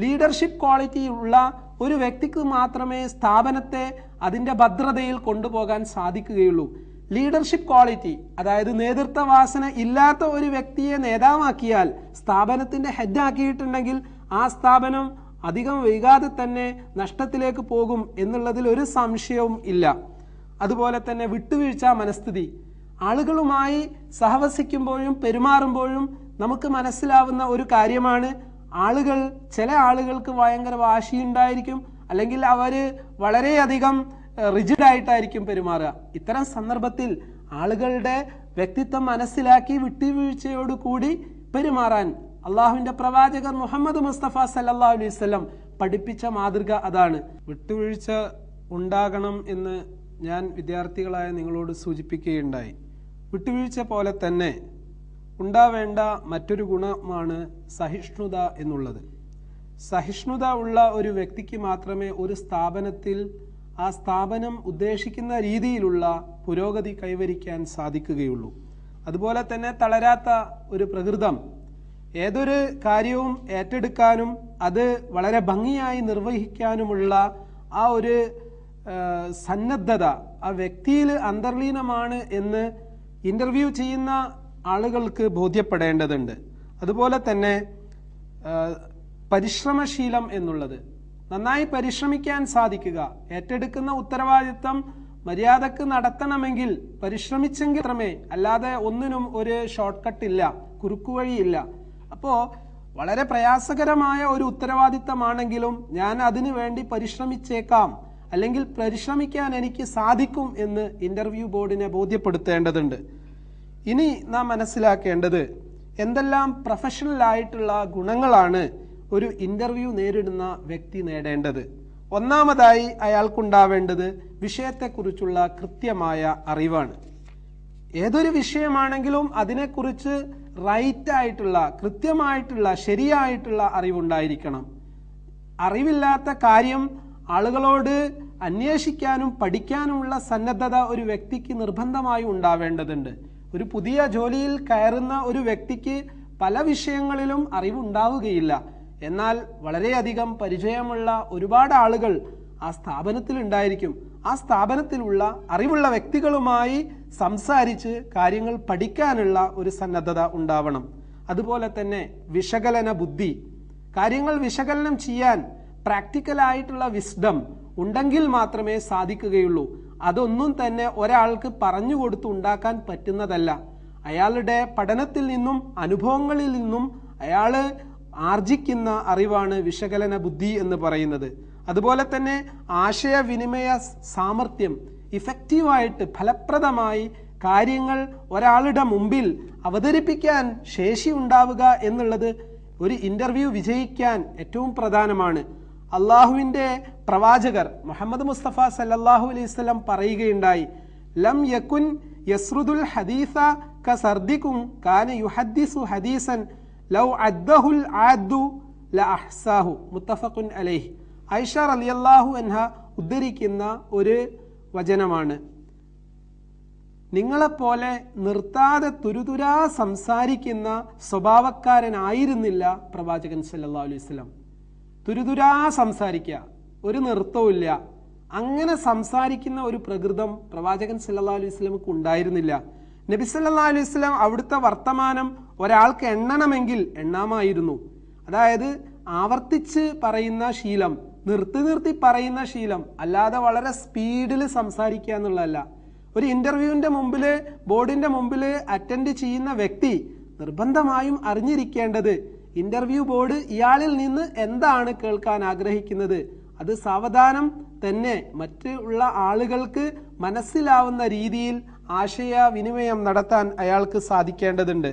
ലീഡർഷിപ്പ് ക്വാളിറ്റി ഉള്ള ഒരു വ്യക്തിക്ക് മാത്രമേ സ്ഥാപനത്തെ അതിൻ്റെ ഭദ്രതയിൽ കൊണ്ടുപോകാൻ സാധിക്കുകയുള്ളൂ ലീഡർഷിപ്പ് ക്വാളിറ്റി അതായത് നേതൃത്വവാസന ഇല്ലാത്ത ഒരു വ്യക്തിയെ നേതാവാക്കിയാൽ സ്ഥാപനത്തിന്റെ ആക്കിയിട്ടുണ്ടെങ്കിൽ ആ സ്ഥാപനം അധികം വൈകാതെ തന്നെ നഷ്ടത്തിലേക്ക് പോകും എന്നുള്ളതിൽ ഒരു സംശയവും ഇല്ല അതുപോലെ തന്നെ വിട്ടുവീഴ്ച മനസ്ഥിതി ആളുകളുമായി സഹവസിക്കുമ്പോഴും പെരുമാറുമ്പോഴും നമുക്ക് മനസ്സിലാവുന്ന ഒരു കാര്യമാണ് ആളുകൾ ചില ആളുകൾക്ക് ഭയങ്കര വാശിയുണ്ടായിരിക്കും അല്ലെങ്കിൽ അവർ വളരെയധികം റിജിഡായിട്ടായിരിക്കും പെരുമാറുക ഇത്തരം സന്ദർഭത്തിൽ ആളുകളുടെ വ്യക്തിത്വം മനസ്സിലാക്കി വിട്ടുവീഴ്ചയോടുകൂടി കൂടി പെരുമാറാൻ അള്ളാഹുവിന്റെ പ്രവാചകർ മുഹമ്മദ് മുസ്തഫ സല്ലാ അലൈഹി പഠിപ്പിച്ച മാതൃക അതാണ് വിട്ടുവീഴ്ച ഉണ്ടാകണം എന്ന് ഞാൻ വിദ്യാർത്ഥികളായ നിങ്ങളോട് സൂചിപ്പിക്കുകയുണ്ടായി വിട്ടുവീഴ്ച പോലെ തന്നെ ഉണ്ടാവേണ്ട മറ്റൊരു ഗുണമാണ് സഹിഷ്ണുത എന്നുള്ളത് സഹിഷ്ണുത ഉള്ള ഒരു വ്യക്തിക്ക് മാത്രമേ ഒരു സ്ഥാപനത്തിൽ ആ സ്ഥാപനം ഉദ്ദേശിക്കുന്ന രീതിയിലുള്ള പുരോഗതി കൈവരിക്കാൻ സാധിക്കുകയുള്ളൂ അതുപോലെ തന്നെ തളരാത്ത ഒരു പ്രകൃതം ഏതൊരു കാര്യവും ഏറ്റെടുക്കാനും അത് വളരെ ഭംഗിയായി നിർവഹിക്കാനുമുള്ള ആ ഒരു സന്നദ്ധത ആ വ്യക്തിയിൽ അന്തർലീനമാണ് എന്ന് ഇൻ്റർവ്യൂ ചെയ്യുന്ന ആളുകൾക്ക് ബോധ്യപ്പെടേണ്ടതുണ്ട് അതുപോലെ തന്നെ പരിശ്രമശീലം എന്നുള്ളത് നന്നായി പരിശ്രമിക്കാൻ സാധിക്കുക ഏറ്റെടുക്കുന്ന ഉത്തരവാദിത്തം മര്യാദക്ക് നടത്തണമെങ്കിൽ പരിശ്രമിച്ചെങ്കിൽ മാത്രമേ അല്ലാതെ ഒന്നിനും ഒരു ഷോർട്ട് കട്ട് ഇല്ല കുറുക്കുവഴിയില്ല അപ്പോ വളരെ പ്രയാസകരമായ ഒരു ഉത്തരവാദിത്തമാണെങ്കിലും ഞാൻ അതിനു വേണ്ടി പരിശ്രമിച്ചേക്കാം അല്ലെങ്കിൽ പരിശ്രമിക്കാൻ എനിക്ക് സാധിക്കും എന്ന് ഇന്റർവ്യൂ ബോർഡിനെ ബോധ്യപ്പെടുത്തേണ്ടതുണ്ട് ഇനി നാം മനസ്സിലാക്കേണ്ടത് എന്തെല്ലാം പ്രൊഫഷണൽ ആയിട്ടുള്ള ഗുണങ്ങളാണ് ഒരു ഇന്റർവ്യൂ നേരിടുന്ന വ്യക്തി നേടേണ്ടത് ഒന്നാമതായി അയാൾക്കുണ്ടാവേണ്ടത് വിഷയത്തെക്കുറിച്ചുള്ള കൃത്യമായ അറിവാണ് ഏതൊരു വിഷയമാണെങ്കിലും അതിനെക്കുറിച്ച് റൈറ്റ് ആയിട്ടുള്ള കൃത്യമായിട്ടുള്ള ശരിയായിട്ടുള്ള അറിവുണ്ടായിരിക്കണം അറിവില്ലാത്ത കാര്യം ആളുകളോട് അന്വേഷിക്കാനും പഠിക്കാനുമുള്ള സന്നദ്ധത ഒരു വ്യക്തിക്ക് നിർബന്ധമായി ഉണ്ടാവേണ്ടതുണ്ട് ഒരു പുതിയ ജോലിയിൽ കയറുന്ന ഒരു വ്യക്തിക്ക് പല വിഷയങ്ങളിലും അറിവുണ്ടാവുകയില്ല എന്നാൽ വളരെയധികം പരിചയമുള്ള ഒരുപാട് ആളുകൾ ആ സ്ഥാപനത്തിൽ ഉണ്ടായിരിക്കും ആ സ്ഥാപനത്തിലുള്ള അറിവുള്ള വ്യക്തികളുമായി സംസാരിച്ച് കാര്യങ്ങൾ പഠിക്കാനുള്ള ഒരു സന്നദ്ധത ഉണ്ടാവണം അതുപോലെ തന്നെ വിശകലന ബുദ്ധി കാര്യങ്ങൾ വിശകലനം ചെയ്യാൻ പ്രാക്ടിക്കലായിട്ടുള്ള വിസ്ഡം ഉണ്ടെങ്കിൽ മാത്രമേ സാധിക്കുകയുള്ളൂ അതൊന്നും തന്നെ ഒരാൾക്ക് പറഞ്ഞു കൊടുത്ത് ഉണ്ടാക്കാൻ പറ്റുന്നതല്ല അയാളുടെ പഠനത്തിൽ നിന്നും അനുഭവങ്ങളിൽ നിന്നും അയാൾ ആർജിക്കുന്ന അറിവാണ് വിശകലന ബുദ്ധി എന്ന് പറയുന്നത് അതുപോലെ തന്നെ ആശയവിനിമയ സാമർഥ്യം ഇഫക്റ്റീവായിട്ട് ഫലപ്രദമായി കാര്യങ്ങൾ ഒരാളുടെ മുമ്പിൽ അവതരിപ്പിക്കാൻ ശേഷി ഉണ്ടാവുക എന്നുള്ളത് ഒരു ഇൻ്റർവ്യൂ വിജയിക്കാൻ ഏറ്റവും പ്രധാനമാണ് അള്ളാഹുവിൻ്റെ പ്രവാചകർ മുഹമ്മദ് മുസ്തഫ സല്ലാഹു അലൈഹി പറയുകയുണ്ടായി ലം യക്കുൻ യസ്രുദുൽ ഹദീസ ക സർദിക്കും കാന യുഹദ്ദിസു ഹദീസൻ ലൗ അദ്ദഹുൽ ആദ്ദു ല അഹ്സാഹു മുത്തഫഖുൻ അലൈഹി ഐഷ റലിയല്ലാഹു എൻഹ ഉദ്ധരിക്കുന്ന ഒരു വചനമാണ് നിങ്ങളെപ്പോലെ നിർത്താതെ തുരുതുരാ സംസാരിക്കുന്ന സ്വഭാവക്കാരനായിരുന്നില്ല പ്രവാചകൻ സല്ലാ അലൈഹി സ്വലം തുരുതുരാ സംസാരിക്കുക ഒരു നിർത്തവുമില്ല അങ്ങനെ സംസാരിക്കുന്ന ഒരു പ്രകൃതം പ്രവാചകൻ സല്ലാ അലൈഹി സ്വലമുക്ക് ഉണ്ടായിരുന്നില്ല നബി സല്ലാ അലൈഹി സ്വലം അവിടുത്തെ വർത്തമാനം ഒരാൾക്ക് എണ്ണണമെങ്കിൽ എണ്ണാമായിരുന്നു അതായത് ആവർത്തിച്ച് പറയുന്ന ശീലം നിർത്തി നിർത്തി പറയുന്ന ശീലം അല്ലാതെ വളരെ സ്പീഡിൽ സംസാരിക്കുക എന്നുള്ളതല്ല ഒരു ഇന്റർവ്യൂവിന്റെ മുമ്പിൽ ബോർഡിന്റെ മുമ്പിൽ അറ്റൻഡ് ചെയ്യുന്ന വ്യക്തി നിർബന്ധമായും അറിഞ്ഞിരിക്കേണ്ടത് ഇന്റർവ്യൂ ബോർഡ് ഇയാളിൽ നിന്ന് എന്താണ് കേൾക്കാൻ ആഗ്രഹിക്കുന്നത് അത് സാവധാനം തന്നെ മറ്റുള്ള ആളുകൾക്ക് മനസ്സിലാവുന്ന രീതിയിൽ ആശയവിനിമയം നടത്താൻ അയാൾക്ക് സാധിക്കേണ്ടതുണ്ട്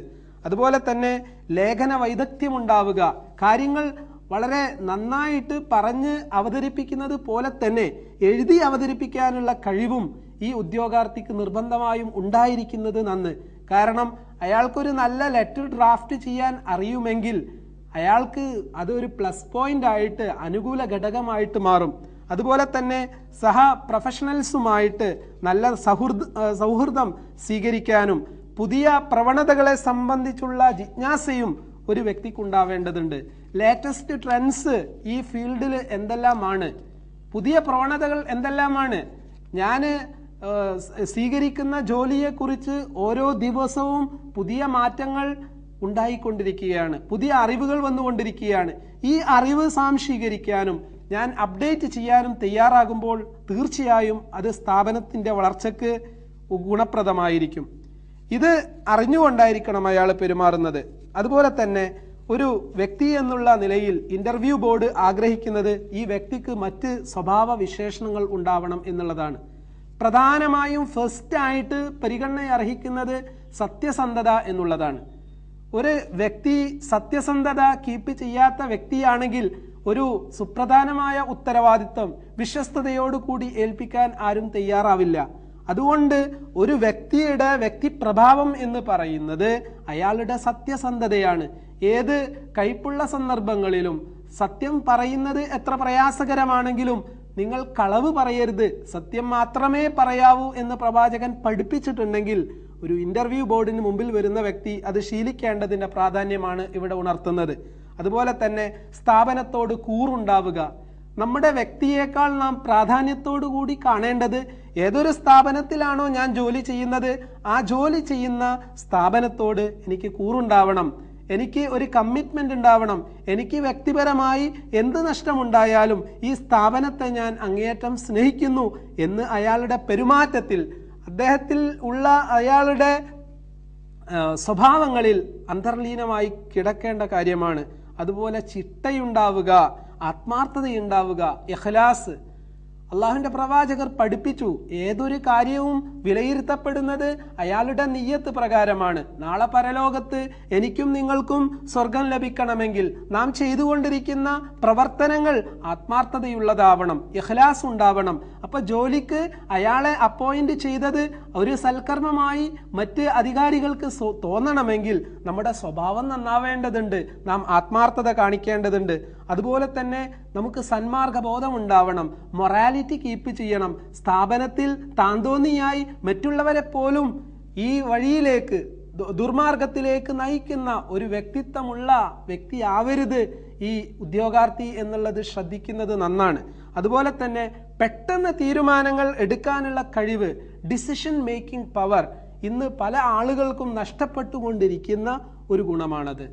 അതുപോലെ തന്നെ ലേഖന വൈദഗ്ധ്യമുണ്ടാവുക കാര്യങ്ങൾ വളരെ നന്നായിട്ട് പറഞ്ഞ് അവതരിപ്പിക്കുന്നത് പോലെ തന്നെ എഴുതി അവതരിപ്പിക്കാനുള്ള കഴിവും ഈ ഉദ്യോഗാർത്ഥിക്ക് നിർബന്ധമായും ഉണ്ടായിരിക്കുന്നത് നന്ന് കാരണം അയാൾക്കൊരു നല്ല ലെറ്റർ ഡ്രാഫ്റ്റ് ചെയ്യാൻ അറിയുമെങ്കിൽ അയാൾക്ക് അതൊരു പ്ലസ് പോയിന്റ് ആയിട്ട് അനുകൂല ഘടകമായിട്ട് മാറും അതുപോലെ തന്നെ സഹ പ്രൊഫഷണൽസുമായിട്ട് നല്ല സൗഹൃദ സൗഹൃദം സ്വീകരിക്കാനും പുതിയ പ്രവണതകളെ സംബന്ധിച്ചുള്ള ജിജ്ഞാസയും ഒരു വ്യക്തിക്കുണ്ടാവേണ്ടതുണ്ട് ലേറ്റസ്റ്റ് ട്രെൻഡ്സ് ഈ ഫീൽഡിൽ എന്തെല്ലാമാണ് പുതിയ പ്രവണതകൾ എന്തെല്ലാമാണ് ഞാൻ സ്വീകരിക്കുന്ന ജോലിയെക്കുറിച്ച് ഓരോ ദിവസവും പുതിയ മാറ്റങ്ങൾ ഉണ്ടായിക്കൊണ്ടിരിക്കുകയാണ് പുതിയ അറിവുകൾ വന്നുകൊണ്ടിരിക്കുകയാണ് ഈ അറിവ് സാംശീകരിക്കാനും ഞാൻ അപ്ഡേറ്റ് ചെയ്യാനും തയ്യാറാകുമ്പോൾ തീർച്ചയായും അത് സ്ഥാപനത്തിന്റെ വളർച്ചയ്ക്ക് ഗുണപ്രദമായിരിക്കും ഇത് അറിഞ്ഞുകൊണ്ടായിരിക്കണം അയാൾ പെരുമാറുന്നത് അതുപോലെ തന്നെ ഒരു വ്യക്തി എന്നുള്ള നിലയിൽ ഇന്റർവ്യൂ ബോർഡ് ആഗ്രഹിക്കുന്നത് ഈ വ്യക്തിക്ക് മറ്റ് സ്വഭാവ വിശേഷണങ്ങൾ ഉണ്ടാവണം എന്നുള്ളതാണ് പ്രധാനമായും ഫസ്റ്റ് ആയിട്ട് പരിഗണന അർഹിക്കുന്നത് സത്യസന്ധത എന്നുള്ളതാണ് ഒരു വ്യക്തി സത്യസന്ധത കീപ്പ് ചെയ്യാത്ത വ്യക്തിയാണെങ്കിൽ ഒരു സുപ്രധാനമായ ഉത്തരവാദിത്വം വിശ്വസ്തയോടുകൂടി ഏൽപ്പിക്കാൻ ആരും തയ്യാറാവില്ല അതുകൊണ്ട് ഒരു വ്യക്തിയുടെ വ്യക്തിപ്രഭാവം എന്ന് പറയുന്നത് അയാളുടെ സത്യസന്ധതയാണ് ഏത് കയ്പുള്ള സന്ദർഭങ്ങളിലും സത്യം പറയുന്നത് എത്ര പ്രയാസകരമാണെങ്കിലും നിങ്ങൾ കളവ് പറയരുത് സത്യം മാത്രമേ പറയാവൂ എന്ന് പ്രവാചകൻ പഠിപ്പിച്ചിട്ടുണ്ടെങ്കിൽ ഒരു ഇന്റർവ്യൂ ബോർഡിന് മുമ്പിൽ വരുന്ന വ്യക്തി അത് ശീലിക്കേണ്ടതിന്റെ പ്രാധാന്യമാണ് ഇവിടെ ഉണർത്തുന്നത് അതുപോലെ തന്നെ സ്ഥാപനത്തോട് കൂറുണ്ടാവുക നമ്മുടെ വ്യക്തിയേക്കാൾ നാം പ്രാധാന്യത്തോടു കൂടി കാണേണ്ടത് ഏതൊരു സ്ഥാപനത്തിലാണോ ഞാൻ ജോലി ചെയ്യുന്നത് ആ ജോലി ചെയ്യുന്ന സ്ഥാപനത്തോട് എനിക്ക് കൂറുണ്ടാവണം എനിക്ക് ഒരു കമ്മിറ്റ്മെൻ്റ് ഉണ്ടാവണം എനിക്ക് വ്യക്തിപരമായി എന്ത് നഷ്ടമുണ്ടായാലും ഈ സ്ഥാപനത്തെ ഞാൻ അങ്ങേയറ്റം സ്നേഹിക്കുന്നു എന്ന് അയാളുടെ പെരുമാറ്റത്തിൽ അദ്ദേഹത്തിൽ ഉള്ള അയാളുടെ സ്വഭാവങ്ങളിൽ അന്തർലീനമായി കിടക്കേണ്ട കാര്യമാണ് അതുപോലെ ചിട്ടയുണ്ടാവുക ആത്മാർത്ഥതയുണ്ടാവുക ഇഖ്ലാസ് അള്ളാഹുവിൻ്റെ പ്രവാചകർ പഠിപ്പിച്ചു ഏതൊരു കാര്യവും വിലയിരുത്തപ്പെടുന്നത് അയാളുടെ നിയ്യത്ത് പ്രകാരമാണ് നാളെ പരലോകത്ത് എനിക്കും നിങ്ങൾക്കും സ്വർഗം ലഭിക്കണമെങ്കിൽ നാം ചെയ്തുകൊണ്ടിരിക്കുന്ന പ്രവർത്തനങ്ങൾ ആത്മാർത്ഥതയുള്ളതാവണം ഇഖ്ലാസ് ഉണ്ടാവണം അപ്പോൾ ജോലിക്ക് അയാളെ അപ്പോയിന്റ് ചെയ്തത് ഒരു സൽക്കർമ്മമായി മറ്റ് അധികാരികൾക്ക് തോന്നണമെങ്കിൽ നമ്മുടെ സ്വഭാവം നന്നാവേണ്ടതുണ്ട് നാം ആത്മാർത്ഥത കാണിക്കേണ്ടതുണ്ട് അതുപോലെ തന്നെ നമുക്ക് സന്മാർഗബോധം ഉണ്ടാവണം മൊറാലിറ്റി കീപ്പ് ചെയ്യണം സ്ഥാപനത്തിൽ താന്തോന്നിയായി മറ്റുള്ളവരെ പോലും ഈ വഴിയിലേക്ക് ദുർമാർഗത്തിലേക്ക് നയിക്കുന്ന ഒരു വ്യക്തിത്വമുള്ള വ്യക്തിയാവരുത് ഈ ഉദ്യോഗാർത്ഥി എന്നുള്ളത് ശ്രദ്ധിക്കുന്നത് നന്നാണ് അതുപോലെ തന്നെ പെട്ടെന്ന് തീരുമാനങ്ങൾ എടുക്കാനുള്ള കഴിവ് ഡിസിഷൻ മേക്കിംഗ് പവർ ഇന്ന് പല ആളുകൾക്കും നഷ്ടപ്പെട്ടുകൊണ്ടിരിക്കുന്ന ഒരു ഗുണമാണത്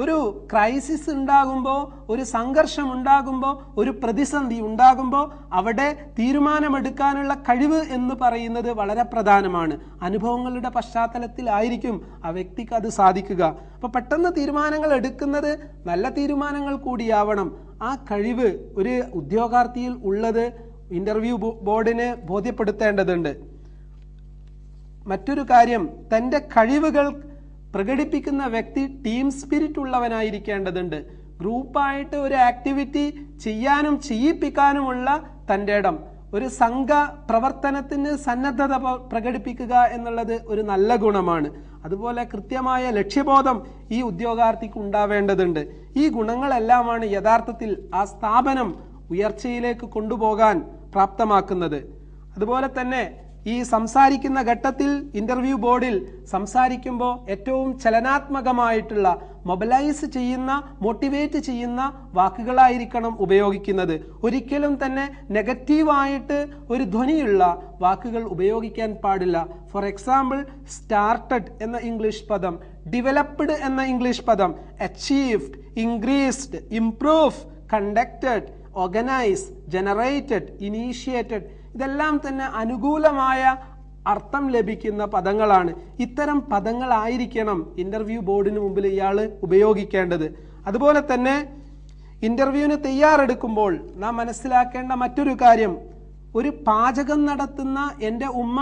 ഒരു ക്രൈസിസ് ഉണ്ടാകുമ്പോൾ ഒരു സംഘർഷം ഉണ്ടാകുമ്പോൾ ഒരു പ്രതിസന്ധി ഉണ്ടാകുമ്പോൾ അവിടെ തീരുമാനമെടുക്കാനുള്ള കഴിവ് എന്ന് പറയുന്നത് വളരെ പ്രധാനമാണ് അനുഭവങ്ങളുടെ പശ്ചാത്തലത്തിലായിരിക്കും ആ വ്യക്തിക്ക് അത് സാധിക്കുക അപ്പോൾ പെട്ടെന്ന് തീരുമാനങ്ങൾ എടുക്കുന്നത് നല്ല തീരുമാനങ്ങൾ കൂടിയാവണം ആ കഴിവ് ഒരു ഉദ്യോഗാർത്ഥിയിൽ ഉള്ളത് ഇന്റർവ്യൂ ബോർഡിനെ ബോധ്യപ്പെടുത്തേണ്ടതുണ്ട് മറ്റൊരു കാര്യം തൻ്റെ കഴിവുകൾ പ്രകടിപ്പിക്കുന്ന വ്യക്തി ടീം സ്പിരിറ്റ് ഉള്ളവനായിരിക്കേണ്ടതുണ്ട് ഗ്രൂപ്പായിട്ട് ഒരു ആക്ടിവിറ്റി ചെയ്യാനും ചെയ്യിപ്പിക്കാനുമുള്ള തൻ്റെ ഇടം ഒരു സംഘ പ്രവർത്തനത്തിന് സന്നദ്ധത പ്രകടിപ്പിക്കുക എന്നുള്ളത് ഒരു നല്ല ഗുണമാണ് അതുപോലെ കൃത്യമായ ലക്ഷ്യബോധം ഈ ഉദ്യോഗാർത്ഥിക്ക് ഉണ്ടാവേണ്ടതുണ്ട് ഈ ഗുണങ്ങളെല്ലാമാണ് യഥാർത്ഥത്തിൽ ആ സ്ഥാപനം ഉയർച്ചയിലേക്ക് കൊണ്ടുപോകാൻ പ്രാപ്തമാക്കുന്നത് അതുപോലെ തന്നെ ഈ സംസാരിക്കുന്ന ഘട്ടത്തിൽ ഇന്റർവ്യൂ ബോർഡിൽ സംസാരിക്കുമ്പോൾ ഏറ്റവും ചലനാത്മകമായിട്ടുള്ള മൊബിലൈസ് ചെയ്യുന്ന മോട്ടിവേറ്റ് ചെയ്യുന്ന വാക്കുകളായിരിക്കണം ഉപയോഗിക്കുന്നത് ഒരിക്കലും തന്നെ നെഗറ്റീവായിട്ട് ഒരു ധ്വനിയുള്ള വാക്കുകൾ ഉപയോഗിക്കാൻ പാടില്ല ഫോർ എക്സാമ്പിൾ സ്റ്റാർട്ടഡ് എന്ന ഇംഗ്ലീഷ് പദം ഡിവലപ്ഡ് എന്ന ഇംഗ്ലീഷ് പദം achieved increased improve conducted organise generated initiated ഇതെല്ലാം തന്നെ അനുകൂലമായ അർത്ഥം ലഭിക്കുന്ന പദങ്ങളാണ് ഇത്തരം പദങ്ങളായിരിക്കണം ഇന്റർവ്യൂ ബോർഡിന് മുമ്പിൽ ഇയാൾ ഉപയോഗിക്കേണ്ടത് അതുപോലെ തന്നെ ഇന്റർവ്യൂവിന് തയ്യാറെടുക്കുമ്പോൾ നാം മനസ്സിലാക്കേണ്ട മറ്റൊരു കാര്യം ഒരു പാചകം നടത്തുന്ന എൻ്റെ ഉമ്മ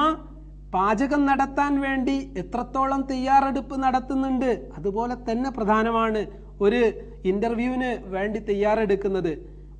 പാചകം നടത്താൻ വേണ്ടി എത്രത്തോളം തയ്യാറെടുപ്പ് നടത്തുന്നുണ്ട് അതുപോലെ തന്നെ പ്രധാനമാണ് ഒരു ഇന്റർവ്യൂവിന് വേണ്ടി തയ്യാറെടുക്കുന്നത്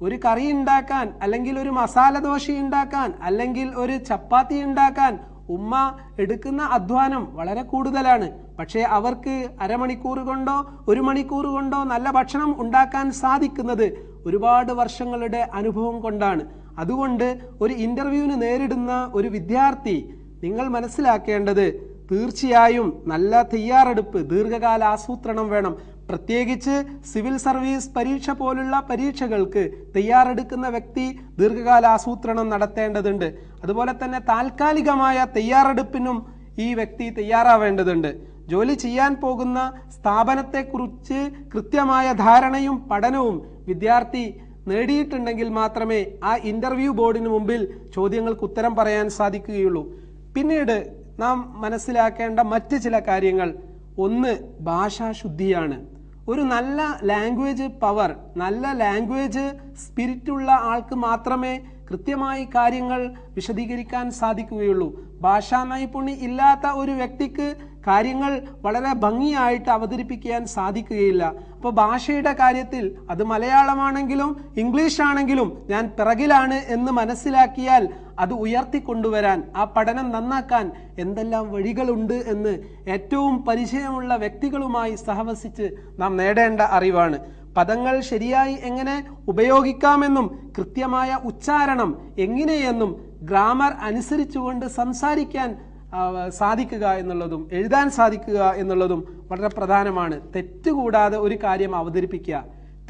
ഒരു കറി ഉണ്ടാക്കാൻ അല്ലെങ്കിൽ ഒരു മസാല ദോശ ഉണ്ടാക്കാൻ അല്ലെങ്കിൽ ഒരു ചപ്പാത്തി ഉണ്ടാക്കാൻ ഉമ്മ എടുക്കുന്ന അധ്വാനം വളരെ കൂടുതലാണ് പക്ഷേ അവർക്ക് അരമണിക്കൂർ കൊണ്ടോ ഒരു മണിക്കൂർ കൊണ്ടോ നല്ല ഭക്ഷണം ഉണ്ടാക്കാൻ സാധിക്കുന്നത് ഒരുപാട് വർഷങ്ങളുടെ അനുഭവം കൊണ്ടാണ് അതുകൊണ്ട് ഒരു ഇൻ്റർവ്യൂവിന് നേരിടുന്ന ഒരു വിദ്യാർത്ഥി നിങ്ങൾ മനസ്സിലാക്കേണ്ടത് തീർച്ചയായും നല്ല തയ്യാറെടുപ്പ് ദീർഘകാല ആസൂത്രണം വേണം പ്രത്യേകിച്ച് സിവിൽ സർവീസ് പരീക്ഷ പോലുള്ള പരീക്ഷകൾക്ക് തയ്യാറെടുക്കുന്ന വ്യക്തി ദീർഘകാല ആസൂത്രണം നടത്തേണ്ടതുണ്ട് അതുപോലെ തന്നെ താൽക്കാലികമായ തയ്യാറെടുപ്പിനും ഈ വ്യക്തി തയ്യാറാവേണ്ടതുണ്ട് ജോലി ചെയ്യാൻ പോകുന്ന സ്ഥാപനത്തെക്കുറിച്ച് കൃത്യമായ ധാരണയും പഠനവും വിദ്യാർത്ഥി നേടിയിട്ടുണ്ടെങ്കിൽ മാത്രമേ ആ ഇൻ്റർവ്യൂ ബോർഡിന് മുമ്പിൽ ചോദ്യങ്ങൾക്ക് ഉത്തരം പറയാൻ സാധിക്കുകയുള്ളൂ പിന്നീട് നാം മനസ്സിലാക്കേണ്ട മറ്റ് ചില കാര്യങ്ങൾ ഒന്ന് ഭാഷാശുദ്ധിയാണ് ഒരു നല്ല ലാംഗ്വേജ് പവർ നല്ല ലാംഗ്വേജ് സ്പിരിറ്റുള്ള ആൾക്ക് മാത്രമേ കൃത്യമായി കാര്യങ്ങൾ വിശദീകരിക്കാൻ സാധിക്കുകയുള്ളൂ ഭാഷാ നൈപുണ്യം ഇല്ലാത്ത ഒരു വ്യക്തിക്ക് കാര്യങ്ങൾ വളരെ ഭംഗിയായിട്ട് അവതരിപ്പിക്കാൻ സാധിക്കുകയില്ല അപ്പോൾ ഭാഷയുടെ കാര്യത്തിൽ അത് മലയാളമാണെങ്കിലും ഇംഗ്ലീഷ് ആണെങ്കിലും ഞാൻ പിറകിലാണ് എന്ന് മനസ്സിലാക്കിയാൽ അത് ഉയർത്തിക്കൊണ്ടുവരാൻ ആ പഠനം നന്നാക്കാൻ എന്തെല്ലാം വഴികളുണ്ട് എന്ന് ഏറ്റവും പരിചയമുള്ള വ്യക്തികളുമായി സഹവസിച്ച് നാം നേടേണ്ട അറിവാണ് പദങ്ങൾ ശരിയായി എങ്ങനെ ഉപയോഗിക്കാമെന്നും കൃത്യമായ ഉച്ചാരണം എങ്ങനെയെന്നും ഗ്രാമർ അനുസരിച്ചുകൊണ്ട് സംസാരിക്കാൻ സാധിക്കുക എന്നുള്ളതും എഴുതാൻ സാധിക്കുക എന്നുള്ളതും വളരെ പ്രധാനമാണ് തെറ്റ് കൂടാതെ ഒരു കാര്യം അവതരിപ്പിക്കുക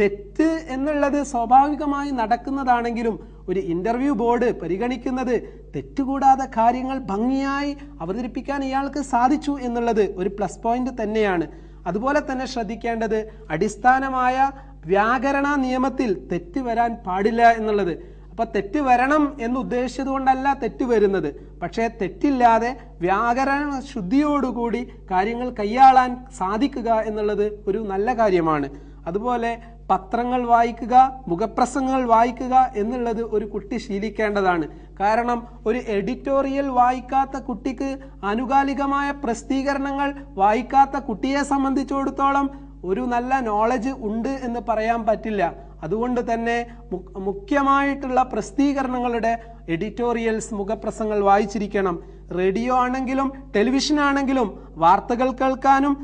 തെറ്റ് എന്നുള്ളത് സ്വാഭാവികമായി നടക്കുന്നതാണെങ്കിലും ഒരു ഇൻ്റർവ്യൂ ബോർഡ് പരിഗണിക്കുന്നത് തെറ്റുകൂടാതെ കാര്യങ്ങൾ ഭംഗിയായി അവതരിപ്പിക്കാൻ ഇയാൾക്ക് സാധിച്ചു എന്നുള്ളത് ഒരു പ്ലസ് പോയിന്റ് തന്നെയാണ് അതുപോലെ തന്നെ ശ്രദ്ധിക്കേണ്ടത് അടിസ്ഥാനമായ വ്യാകരണ നിയമത്തിൽ തെറ്റ് വരാൻ പാടില്ല എന്നുള്ളത് അപ്പൊ തെറ്റ് വരണം എന്ന് ഉദ്ദേശിച്ചത് കൊണ്ടല്ല തെറ്റ് വരുന്നത് പക്ഷേ തെറ്റില്ലാതെ വ്യാകരണ ശുദ്ധിയോടുകൂടി കാര്യങ്ങൾ കൈയാളാൻ സാധിക്കുക എന്നുള്ളത് ഒരു നല്ല കാര്യമാണ് അതുപോലെ പത്രങ്ങൾ വായിക്കുക മുഖപ്രസംഗങ്ങൾ വായിക്കുക എന്നുള്ളത് ഒരു കുട്ടി ശീലിക്കേണ്ടതാണ് കാരണം ഒരു എഡിറ്റോറിയൽ വായിക്കാത്ത കുട്ടിക്ക് ആനുകാലികമായ പ്രസിദ്ധീകരണങ്ങൾ വായിക്കാത്ത കുട്ടിയെ സംബന്ധിച്ചിടത്തോളം ഒരു നല്ല നോളജ് ഉണ്ട് എന്ന് പറയാൻ പറ്റില്ല അതുകൊണ്ട് തന്നെ മുഖ്യമായിട്ടുള്ള പ്രസിദ്ധീകരണങ്ങളുടെ എഡിറ്റോറിയൽസ് മുഖപ്രസങ്ങൾ വായിച്ചിരിക്കണം റേഡിയോ ആണെങ്കിലും ടെലിവിഷൻ ആണെങ്കിലും വാർത്തകൾ കേൾക്കാനും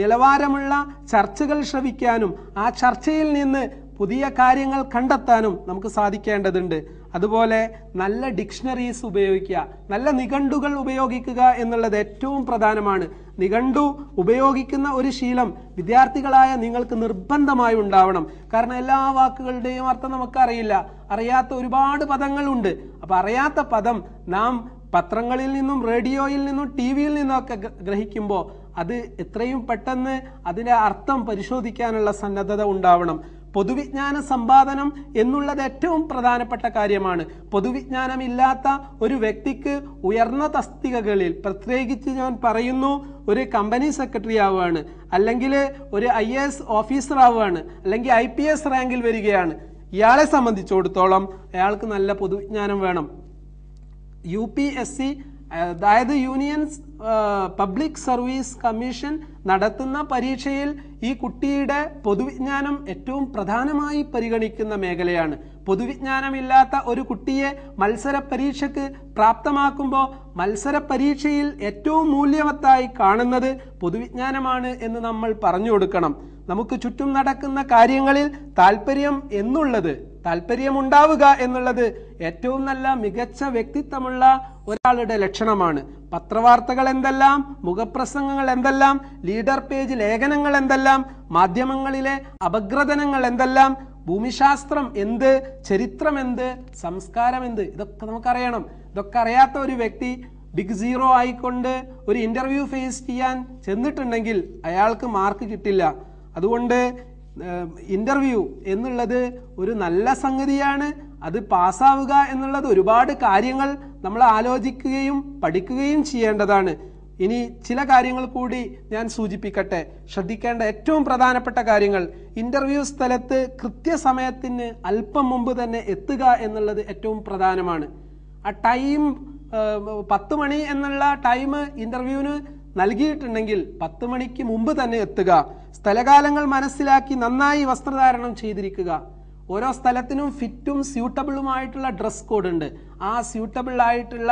നിലവാരമുള്ള ചർച്ചകൾ ശ്രവിക്കാനും ആ ചർച്ചയിൽ നിന്ന് പുതിയ കാര്യങ്ങൾ കണ്ടെത്താനും നമുക്ക് സാധിക്കേണ്ടതുണ്ട് അതുപോലെ നല്ല ഡിക്ഷണറീസ് ഉപയോഗിക്കുക നല്ല നിഘണ്ടുകൾ ഉപയോഗിക്കുക എന്നുള്ളത് ഏറ്റവും പ്രധാനമാണ് നിഘണ്ടു ഉപയോഗിക്കുന്ന ഒരു ശീലം വിദ്യാർത്ഥികളായ നിങ്ങൾക്ക് നിർബന്ധമായി ഉണ്ടാവണം കാരണം എല്ലാ വാക്കുകളുടെയും അർത്ഥം നമുക്കറിയില്ല അറിയാത്ത ഒരുപാട് പദങ്ങളുണ്ട് അപ്പം അറിയാത്ത പദം നാം പത്രങ്ങളിൽ നിന്നും റേഡിയോയിൽ നിന്നും ടി വിയിൽ നിന്നൊക്കെ ഗ്രഹിക്കുമ്പോൾ അത് എത്രയും പെട്ടെന്ന് അതിൻ്റെ അർത്ഥം പരിശോധിക്കാനുള്ള സന്നദ്ധത ഉണ്ടാവണം പൊതുവിജ്ഞാന സമ്പാദനം എന്നുള്ളത് ഏറ്റവും പ്രധാനപ്പെട്ട കാര്യമാണ് പൊതുവിജ്ഞാനമില്ലാത്ത ഒരു വ്യക്തിക്ക് ഉയർന്ന തസ്തികകളിൽ പ്രത്യേകിച്ച് ഞാൻ പറയുന്നു ഒരു കമ്പനി സെക്രട്ടറി ആവുകയാണ് അല്ലെങ്കിൽ ഒരു ഐ എ എസ് ഓഫീസർ ആവുകയാണ് അല്ലെങ്കിൽ ഐ പി എസ് റാങ്കിൽ വരികയാണ് ഇയാളെ സംബന്ധിച്ചിടത്തോളം അയാൾക്ക് നല്ല പൊതുവിജ്ഞാനം വേണം യു പി എസ് സി അതായത് യൂണിയൻസ് പബ്ലിക് സർവീസ് കമ്മീഷൻ നടത്തുന്ന പരീക്ഷയിൽ ഈ കുട്ടിയുടെ പൊതുവിജ്ഞാനം ഏറ്റവും പ്രധാനമായി പരിഗണിക്കുന്ന മേഖലയാണ് പൊതുവിജ്ഞാനമില്ലാത്ത ഒരു കുട്ടിയെ മത്സര പരീക്ഷയ്ക്ക് പ്രാപ്തമാക്കുമ്പോൾ മത്സര പരീക്ഷയിൽ ഏറ്റവും മൂല്യവത്തായി കാണുന്നത് പൊതുവിജ്ഞാനമാണ് എന്ന് നമ്മൾ പറഞ്ഞു കൊടുക്കണം നമുക്ക് ചുറ്റും നടക്കുന്ന കാര്യങ്ങളിൽ താല്പര്യം എന്നുള്ളത് താല്പര്യമുണ്ടാവുക എന്നുള്ളത് ഏറ്റവും നല്ല മികച്ച വ്യക്തിത്വമുള്ള ഒരാളുടെ ലക്ഷണമാണ് പത്രവാർത്തകൾ എന്തെല്ലാം മുഖപ്രസംഗങ്ങൾ എന്തെല്ലാം ലീഡർ പേജ് ലേഖനങ്ങൾ എന്തെല്ലാം മാധ്യമങ്ങളിലെ അപഗ്രഥനങ്ങൾ എന്തെല്ലാം ഭൂമിശാസ്ത്രം എന്ത് ചരിത്രം എന്ത് സംസ്കാരം എന്ത് ഇതൊക്കെ നമുക്കറിയണം ഇതൊക്കെ അറിയാത്ത ഒരു വ്യക്തി ബിഗ് സീറോ ആയിക്കൊണ്ട് ഒരു ഇന്റർവ്യൂ ഫേസ് ചെയ്യാൻ ചെന്നിട്ടുണ്ടെങ്കിൽ അയാൾക്ക് മാർക്ക് കിട്ടില്ല അതുകൊണ്ട് ഇൻ്റർവ്യൂ എന്നുള്ളത് ഒരു നല്ല സംഗതിയാണ് അത് പാസ്സാവുക എന്നുള്ളത് ഒരുപാട് കാര്യങ്ങൾ നമ്മൾ ആലോചിക്കുകയും പഠിക്കുകയും ചെയ്യേണ്ടതാണ് ഇനി ചില കാര്യങ്ങൾ കൂടി ഞാൻ സൂചിപ്പിക്കട്ടെ ശ്രദ്ധിക്കേണ്ട ഏറ്റവും പ്രധാനപ്പെട്ട കാര്യങ്ങൾ ഇൻ്റർവ്യൂ സ്ഥലത്ത് കൃത്യസമയത്തിന് അല്പം മുമ്പ് തന്നെ എത്തുക എന്നുള്ളത് ഏറ്റവും പ്രധാനമാണ് ആ ടൈം പത്ത് മണി എന്നുള്ള ടൈം ഇൻ്റർവ്യൂവിന് നൽകിയിട്ടുണ്ടെങ്കിൽ പത്ത് മണിക്ക് മുമ്പ് തന്നെ എത്തുക സ്ഥലകാലങ്ങൾ മനസ്സിലാക്കി നന്നായി വസ്ത്രധാരണം ചെയ്തിരിക്കുക ഓരോ സ്ഥലത്തിനും ഫിറ്റും സ്യൂട്ടബിളുമായിട്ടുള്ള ഡ്രസ് കോഡ് ഉണ്ട് ആ സ്യൂട്ടബിൾ ആയിട്ടുള്ള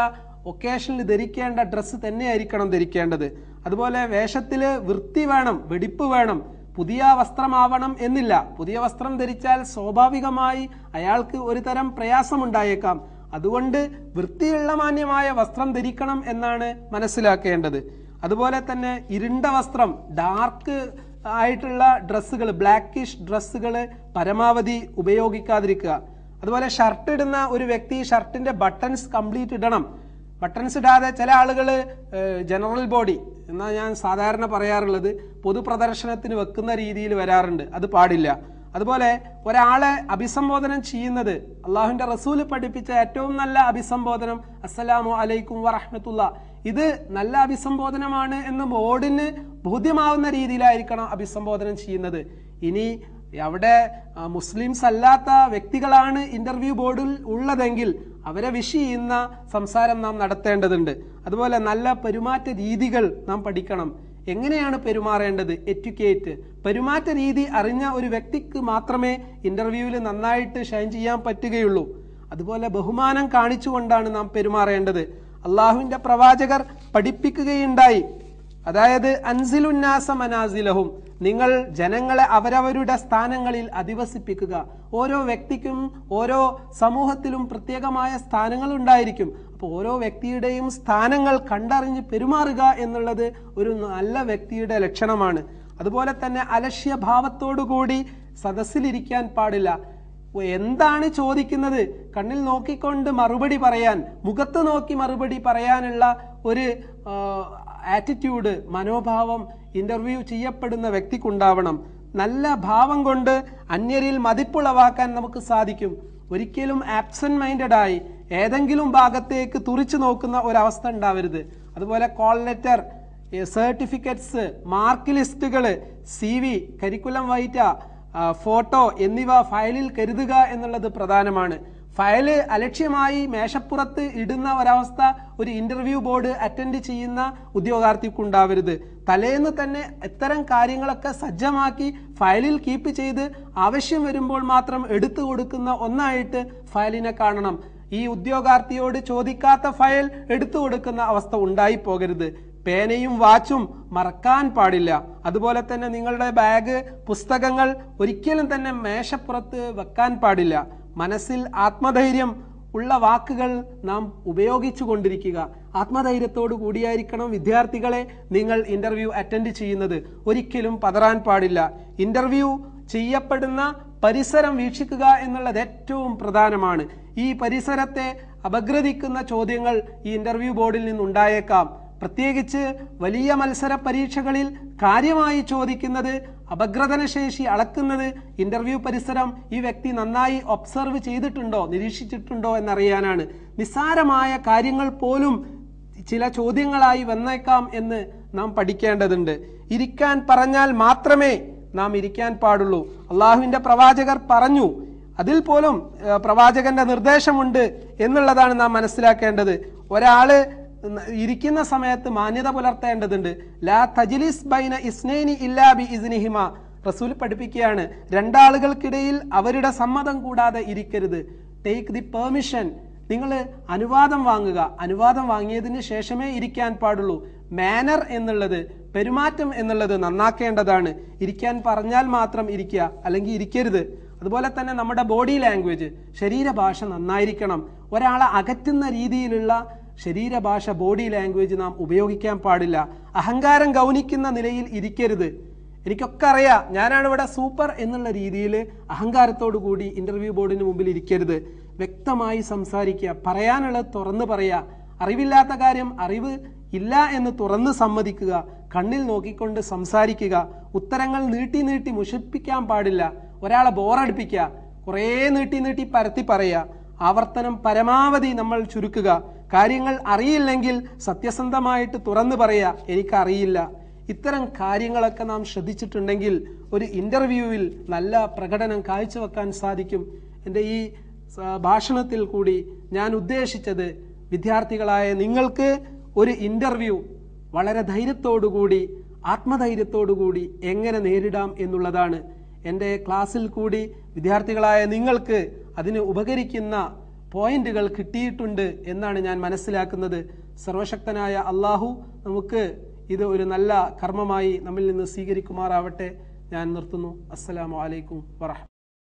ഒക്കേഷനിൽ ധരിക്കേണ്ട ഡ്രസ്സ് തന്നെയായിരിക്കണം ധരിക്കേണ്ടത് അതുപോലെ വേഷത്തിൽ വൃത്തി വേണം വെടിപ്പ് വേണം പുതിയ വസ്ത്രമാവണം എന്നില്ല പുതിയ വസ്ത്രം ധരിച്ചാൽ സ്വാഭാവികമായി അയാൾക്ക് ഒരു തരം പ്രയാസമുണ്ടായേക്കാം അതുകൊണ്ട് വൃത്തിയുള്ള മാന്യമായ വസ്ത്രം ധരിക്കണം എന്നാണ് മനസ്സിലാക്കേണ്ടത് അതുപോലെ തന്നെ ഇരുണ്ട വസ്ത്രം ഡാർക്ക് ആയിട്ടുള്ള ഡ്രസ്സുകൾ ബ്ലാക്കിഷ് ഡ്രസ്സുകൾ പരമാവധി ഉപയോഗിക്കാതിരിക്കുക അതുപോലെ ഷർട്ട് ഇടുന്ന ഒരു വ്യക്തി ഷർട്ടിന്റെ ബട്ടൺസ് കംപ്ലീറ്റ് ഇടണം ബട്ടൺസ് ഇടാതെ ചില ആളുകൾ ജനറൽ ബോഡി എന്നാ ഞാൻ സാധാരണ പറയാറുള്ളത് പൊതുപ്രദർശനത്തിന് വെക്കുന്ന രീതിയിൽ വരാറുണ്ട് അത് പാടില്ല അതുപോലെ ഒരാളെ അഭിസംബോധനം ചെയ്യുന്നത് അള്ളാഹുവിന്റെ റസൂല് പഠിപ്പിച്ച ഏറ്റവും നല്ല അഭിസംബോധനം അസ്സലാമു അലൈക്കും വറഹമത്തുള്ള ഇത് നല്ല അഭിസംബോധനമാണ് എന്ന് ബോർഡിന് ബോധ്യമാവുന്ന രീതിയിലായിരിക്കണം അഭിസംബോധനം ചെയ്യുന്നത് ഇനി അവിടെ മുസ്ലിംസ് അല്ലാത്ത വ്യക്തികളാണ് ഇന്റർവ്യൂ ബോർഡിൽ ഉള്ളതെങ്കിൽ അവരെ വിഷ് ചെയ്യുന്ന സംസാരം നാം നടത്തേണ്ടതുണ്ട് അതുപോലെ നല്ല പെരുമാറ്റ രീതികൾ നാം പഠിക്കണം എങ്ങനെയാണ് പെരുമാറേണ്ടത് എറ്റുക്കേറ്റ് പെരുമാറ്റ രീതി അറിഞ്ഞ ഒരു വ്യക്തിക്ക് മാത്രമേ ഇന്റർവ്യൂവിൽ നന്നായിട്ട് ഷൈൻ ചെയ്യാൻ പറ്റുകയുള്ളൂ അതുപോലെ ബഹുമാനം കാണിച്ചുകൊണ്ടാണ് നാം പെരുമാറേണ്ടത് അള്ളാഹുവിന്റെ പ്രവാചകർ പഠിപ്പിക്കുകയുണ്ടായി അതായത് അൻസിലുന്നാസ മനാസിലഹും നിങ്ങൾ ജനങ്ങളെ അവരവരുടെ സ്ഥാനങ്ങളിൽ അധിവസിപ്പിക്കുക ഓരോ വ്യക്തിക്കും ഓരോ സമൂഹത്തിലും പ്രത്യേകമായ സ്ഥാനങ്ങൾ ഉണ്ടായിരിക്കും അപ്പോൾ ഓരോ വ്യക്തിയുടെയും സ്ഥാനങ്ങൾ കണ്ടറിഞ്ഞ് പെരുമാറുക എന്നുള്ളത് ഒരു നല്ല വ്യക്തിയുടെ ലക്ഷണമാണ് അതുപോലെ തന്നെ അലക്ഷ്യഭാവത്തോടുകൂടി സദസ്സിലിരിക്കാൻ പാടില്ല എന്താണ് ചോദിക്കുന്നത് കണ്ണിൽ നോക്കിക്കൊണ്ട് മറുപടി പറയാൻ മുഖത്ത് നോക്കി മറുപടി പറയാനുള്ള ഒരു ആറ്റിറ്റ്യൂഡ് മനോഭാവം ഇന്റർവ്യൂ ചെയ്യപ്പെടുന്ന വ്യക്തിക്കുണ്ടാവണം നല്ല ഭാവം കൊണ്ട് അന്യരിൽ മതിപ്പുളവാക്കാൻ നമുക്ക് സാധിക്കും ഒരിക്കലും ആബ്സെന്റ് മൈൻഡഡ് ആയി ഏതെങ്കിലും ഭാഗത്തേക്ക് തുറിച്ചു നോക്കുന്ന ഒരവസ്ഥ ഉണ്ടാവരുത് അതുപോലെ കോൾ ലെറ്റർ സർട്ടിഫിക്കറ്റ്സ് മാർക്ക് ലിസ്റ്റുകൾ C V curriculum vitae photo എന്നിവ ഫയലിൽ കരുതുക എന്നുള്ളത് പ്രധാനമാണ് ഫയല് അലക്ഷ്യമായി മേശപ്പുറത്ത് ഇടുന്ന ഒരവസ്ഥ ഒരു ഇന്റർവ്യൂ ബോർഡ് അറ്റൻഡ് ചെയ്യുന്ന ഉദ്യോഗാർത്ഥിക്കുണ്ടാവരുത് തലേന്ന് തന്നെ ഇത്തരം കാര്യങ്ങളൊക്കെ സജ്ജമാക്കി ഫയലിൽ കീപ്പ് ചെയ്ത് ആവശ്യം വരുമ്പോൾ മാത്രം എടുത്തു കൊടുക്കുന്ന ഒന്നായിട്ട് ഫയലിനെ കാണണം ഈ ഉദ്യോഗാർത്ഥിയോട് ചോദിക്കാത്ത ഫയൽ എടുത്തു കൊടുക്കുന്ന അവസ്ഥ ഉണ്ടായി പോകരുത് പേനയും വാച്ചും മറക്കാൻ പാടില്ല അതുപോലെ തന്നെ നിങ്ങളുടെ ബാഗ് പുസ്തകങ്ങൾ ഒരിക്കലും തന്നെ മേശപ്പുറത്ത് വെക്കാൻ പാടില്ല മനസ്സിൽ ആത്മധൈര്യം ഉള്ള വാക്കുകൾ നാം ഉപയോഗിച്ചു കൊണ്ടിരിക്കുക ആത്മധൈര്യത്തോടു കൂടിയായിരിക്കണം വിദ്യാർത്ഥികളെ നിങ്ങൾ ഇന്റർവ്യൂ അറ്റൻഡ് ചെയ്യുന്നത് ഒരിക്കലും പതറാൻ പാടില്ല ഇന്റർവ്യൂ ചെയ്യപ്പെടുന്ന പരിസരം വീക്ഷിക്കുക എന്നുള്ളത് ഏറ്റവും പ്രധാനമാണ് ഈ പരിസരത്തെ അപഗ്രഥിക്കുന്ന ചോദ്യങ്ങൾ ഈ ഇന്റർവ്യൂ ബോർഡിൽ നിന്നുണ്ടായേക്കാം പ്രത്യേകിച്ച് വലിയ മത്സര പരീക്ഷകളിൽ കാര്യമായി ചോദിക്കുന്നത് അപഗ്രഥനശേഷി അളക്കുന്നത് ഇന്റർവ്യൂ പരിസരം ഈ വ്യക്തി നന്നായി ഒബ്സർവ് ചെയ്തിട്ടുണ്ടോ നിരീക്ഷിച്ചിട്ടുണ്ടോ എന്നറിയാനാണ് നിസ്സാരമായ കാര്യങ്ങൾ പോലും ചില ചോദ്യങ്ങളായി വന്നേക്കാം എന്ന് നാം പഠിക്കേണ്ടതുണ്ട് ഇരിക്കാൻ പറഞ്ഞാൽ മാത്രമേ നാം ഇരിക്കാൻ പാടുള്ളൂ അള്ളാഹുവിൻ്റെ പ്രവാചകർ പറഞ്ഞു അതിൽ പോലും പ്രവാചകന്റെ നിർദ്ദേശമുണ്ട് എന്നുള്ളതാണ് നാം മനസ്സിലാക്കേണ്ടത് ഒരാള് ഇരിക്കുന്ന സമയത്ത് മാന്യത പുലർത്തേണ്ടതുണ്ട് ലാ തജിലിസ് ബൈന ഇസ്നേനി ഇല്ലാ ബി ഇസ്നിഹിമ റസൂൽ പഠിപ്പിക്കുകയാണ് രണ്ടാളുകൾക്കിടയിൽ അവരുടെ സമ്മതം കൂടാതെ ഇരിക്കരുത് ടേക്ക് ദി പെർമിഷൻ നിങ്ങൾ അനുവാദം വാങ്ങുക അനുവാദം വാങ്ങിയതിന് ശേഷമേ ഇരിക്കാൻ പാടുള്ളൂ മാനർ എന്നുള്ളത് പെരുമാറ്റം എന്നുള്ളത് നന്നാക്കേണ്ടതാണ് ഇരിക്കാൻ പറഞ്ഞാൽ മാത്രം ഇരിക്കുക അല്ലെങ്കിൽ ഇരിക്കരുത് അതുപോലെ തന്നെ നമ്മുടെ ബോഡി ലാംഗ്വേജ് ശരീരഭാഷ നന്നായിരിക്കണം ഒരാളെ അകറ്റുന്ന രീതിയിലുള്ള ശരീരഭാഷ ബോഡി ലാംഗ്വേജ് നാം ഉപയോഗിക്കാൻ പാടില്ല അഹങ്കാരം ഗൗനിക്കുന്ന നിലയിൽ ഇരിക്കരുത് എനിക്കൊക്കെ അറിയാം ഞാനാണ് ഇവിടെ സൂപ്പർ എന്നുള്ള രീതിയിൽ അഹങ്കാരത്തോടു കൂടി ഇന്റർവ്യൂ ബോർഡിന് മുമ്പിൽ ഇരിക്കരുത് വ്യക്തമായി സംസാരിക്കുക പറയാനുള്ളത് തുറന്ന് പറയുക അറിവില്ലാത്ത കാര്യം അറിവ് ഇല്ല എന്ന് തുറന്ന് സമ്മതിക്കുക കണ്ണിൽ നോക്കിക്കൊണ്ട് സംസാരിക്കുക ഉത്തരങ്ങൾ നീട്ടി നീട്ടി മുഷിപ്പിക്കാൻ പാടില്ല ഒരാളെ ബോറടിപ്പിക്കുക കുറേ നീട്ടി നീട്ടി പരത്തി പറയുക ആവർത്തനം പരമാവധി നമ്മൾ ചുരുക്കുക കാര്യങ്ങൾ അറിയില്ലെങ്കിൽ സത്യസന്ധമായിട്ട് തുറന്നു പറയുക എനിക്കറിയില്ല ഇത്തരം കാര്യങ്ങളൊക്കെ നാം ശ്രദ്ധിച്ചിട്ടുണ്ടെങ്കിൽ ഒരു ഇന്റർവ്യൂവിൽ നല്ല പ്രകടനം കാഴ്ചവെക്കാൻ സാധിക്കും എൻ്റെ ഈ ഭാഷണത്തിൽ കൂടി ഞാൻ ഉദ്ദേശിച്ചത് വിദ്യാർത്ഥികളായ നിങ്ങൾക്ക് ഒരു ഇൻ്റർവ്യൂ വളരെ ധൈര്യത്തോടുകൂടി ആത്മധൈര്യത്തോടുകൂടി എങ്ങനെ നേരിടാം എന്നുള്ളതാണ് എൻ്റെ ക്ലാസ്സിൽ കൂടി വിദ്യാർത്ഥികളായ നിങ്ങൾക്ക് അതിന് ഉപകരിക്കുന്ന പോയിന്റുകൾ കിട്ടിയിട്ടുണ്ട് എന്നാണ് ഞാൻ മനസ്സിലാക്കുന്നത് സർവശക്തനായ അള്ളാഹു നമുക്ക് ഇത് ഒരു നല്ല കർമ്മമായി നമ്മിൽ നിന്ന് സ്വീകരിക്കുമാറാവട്ടെ ഞാൻ നിർത്തുന്നു അസ്സലാമു അലൈക്കും വറഹ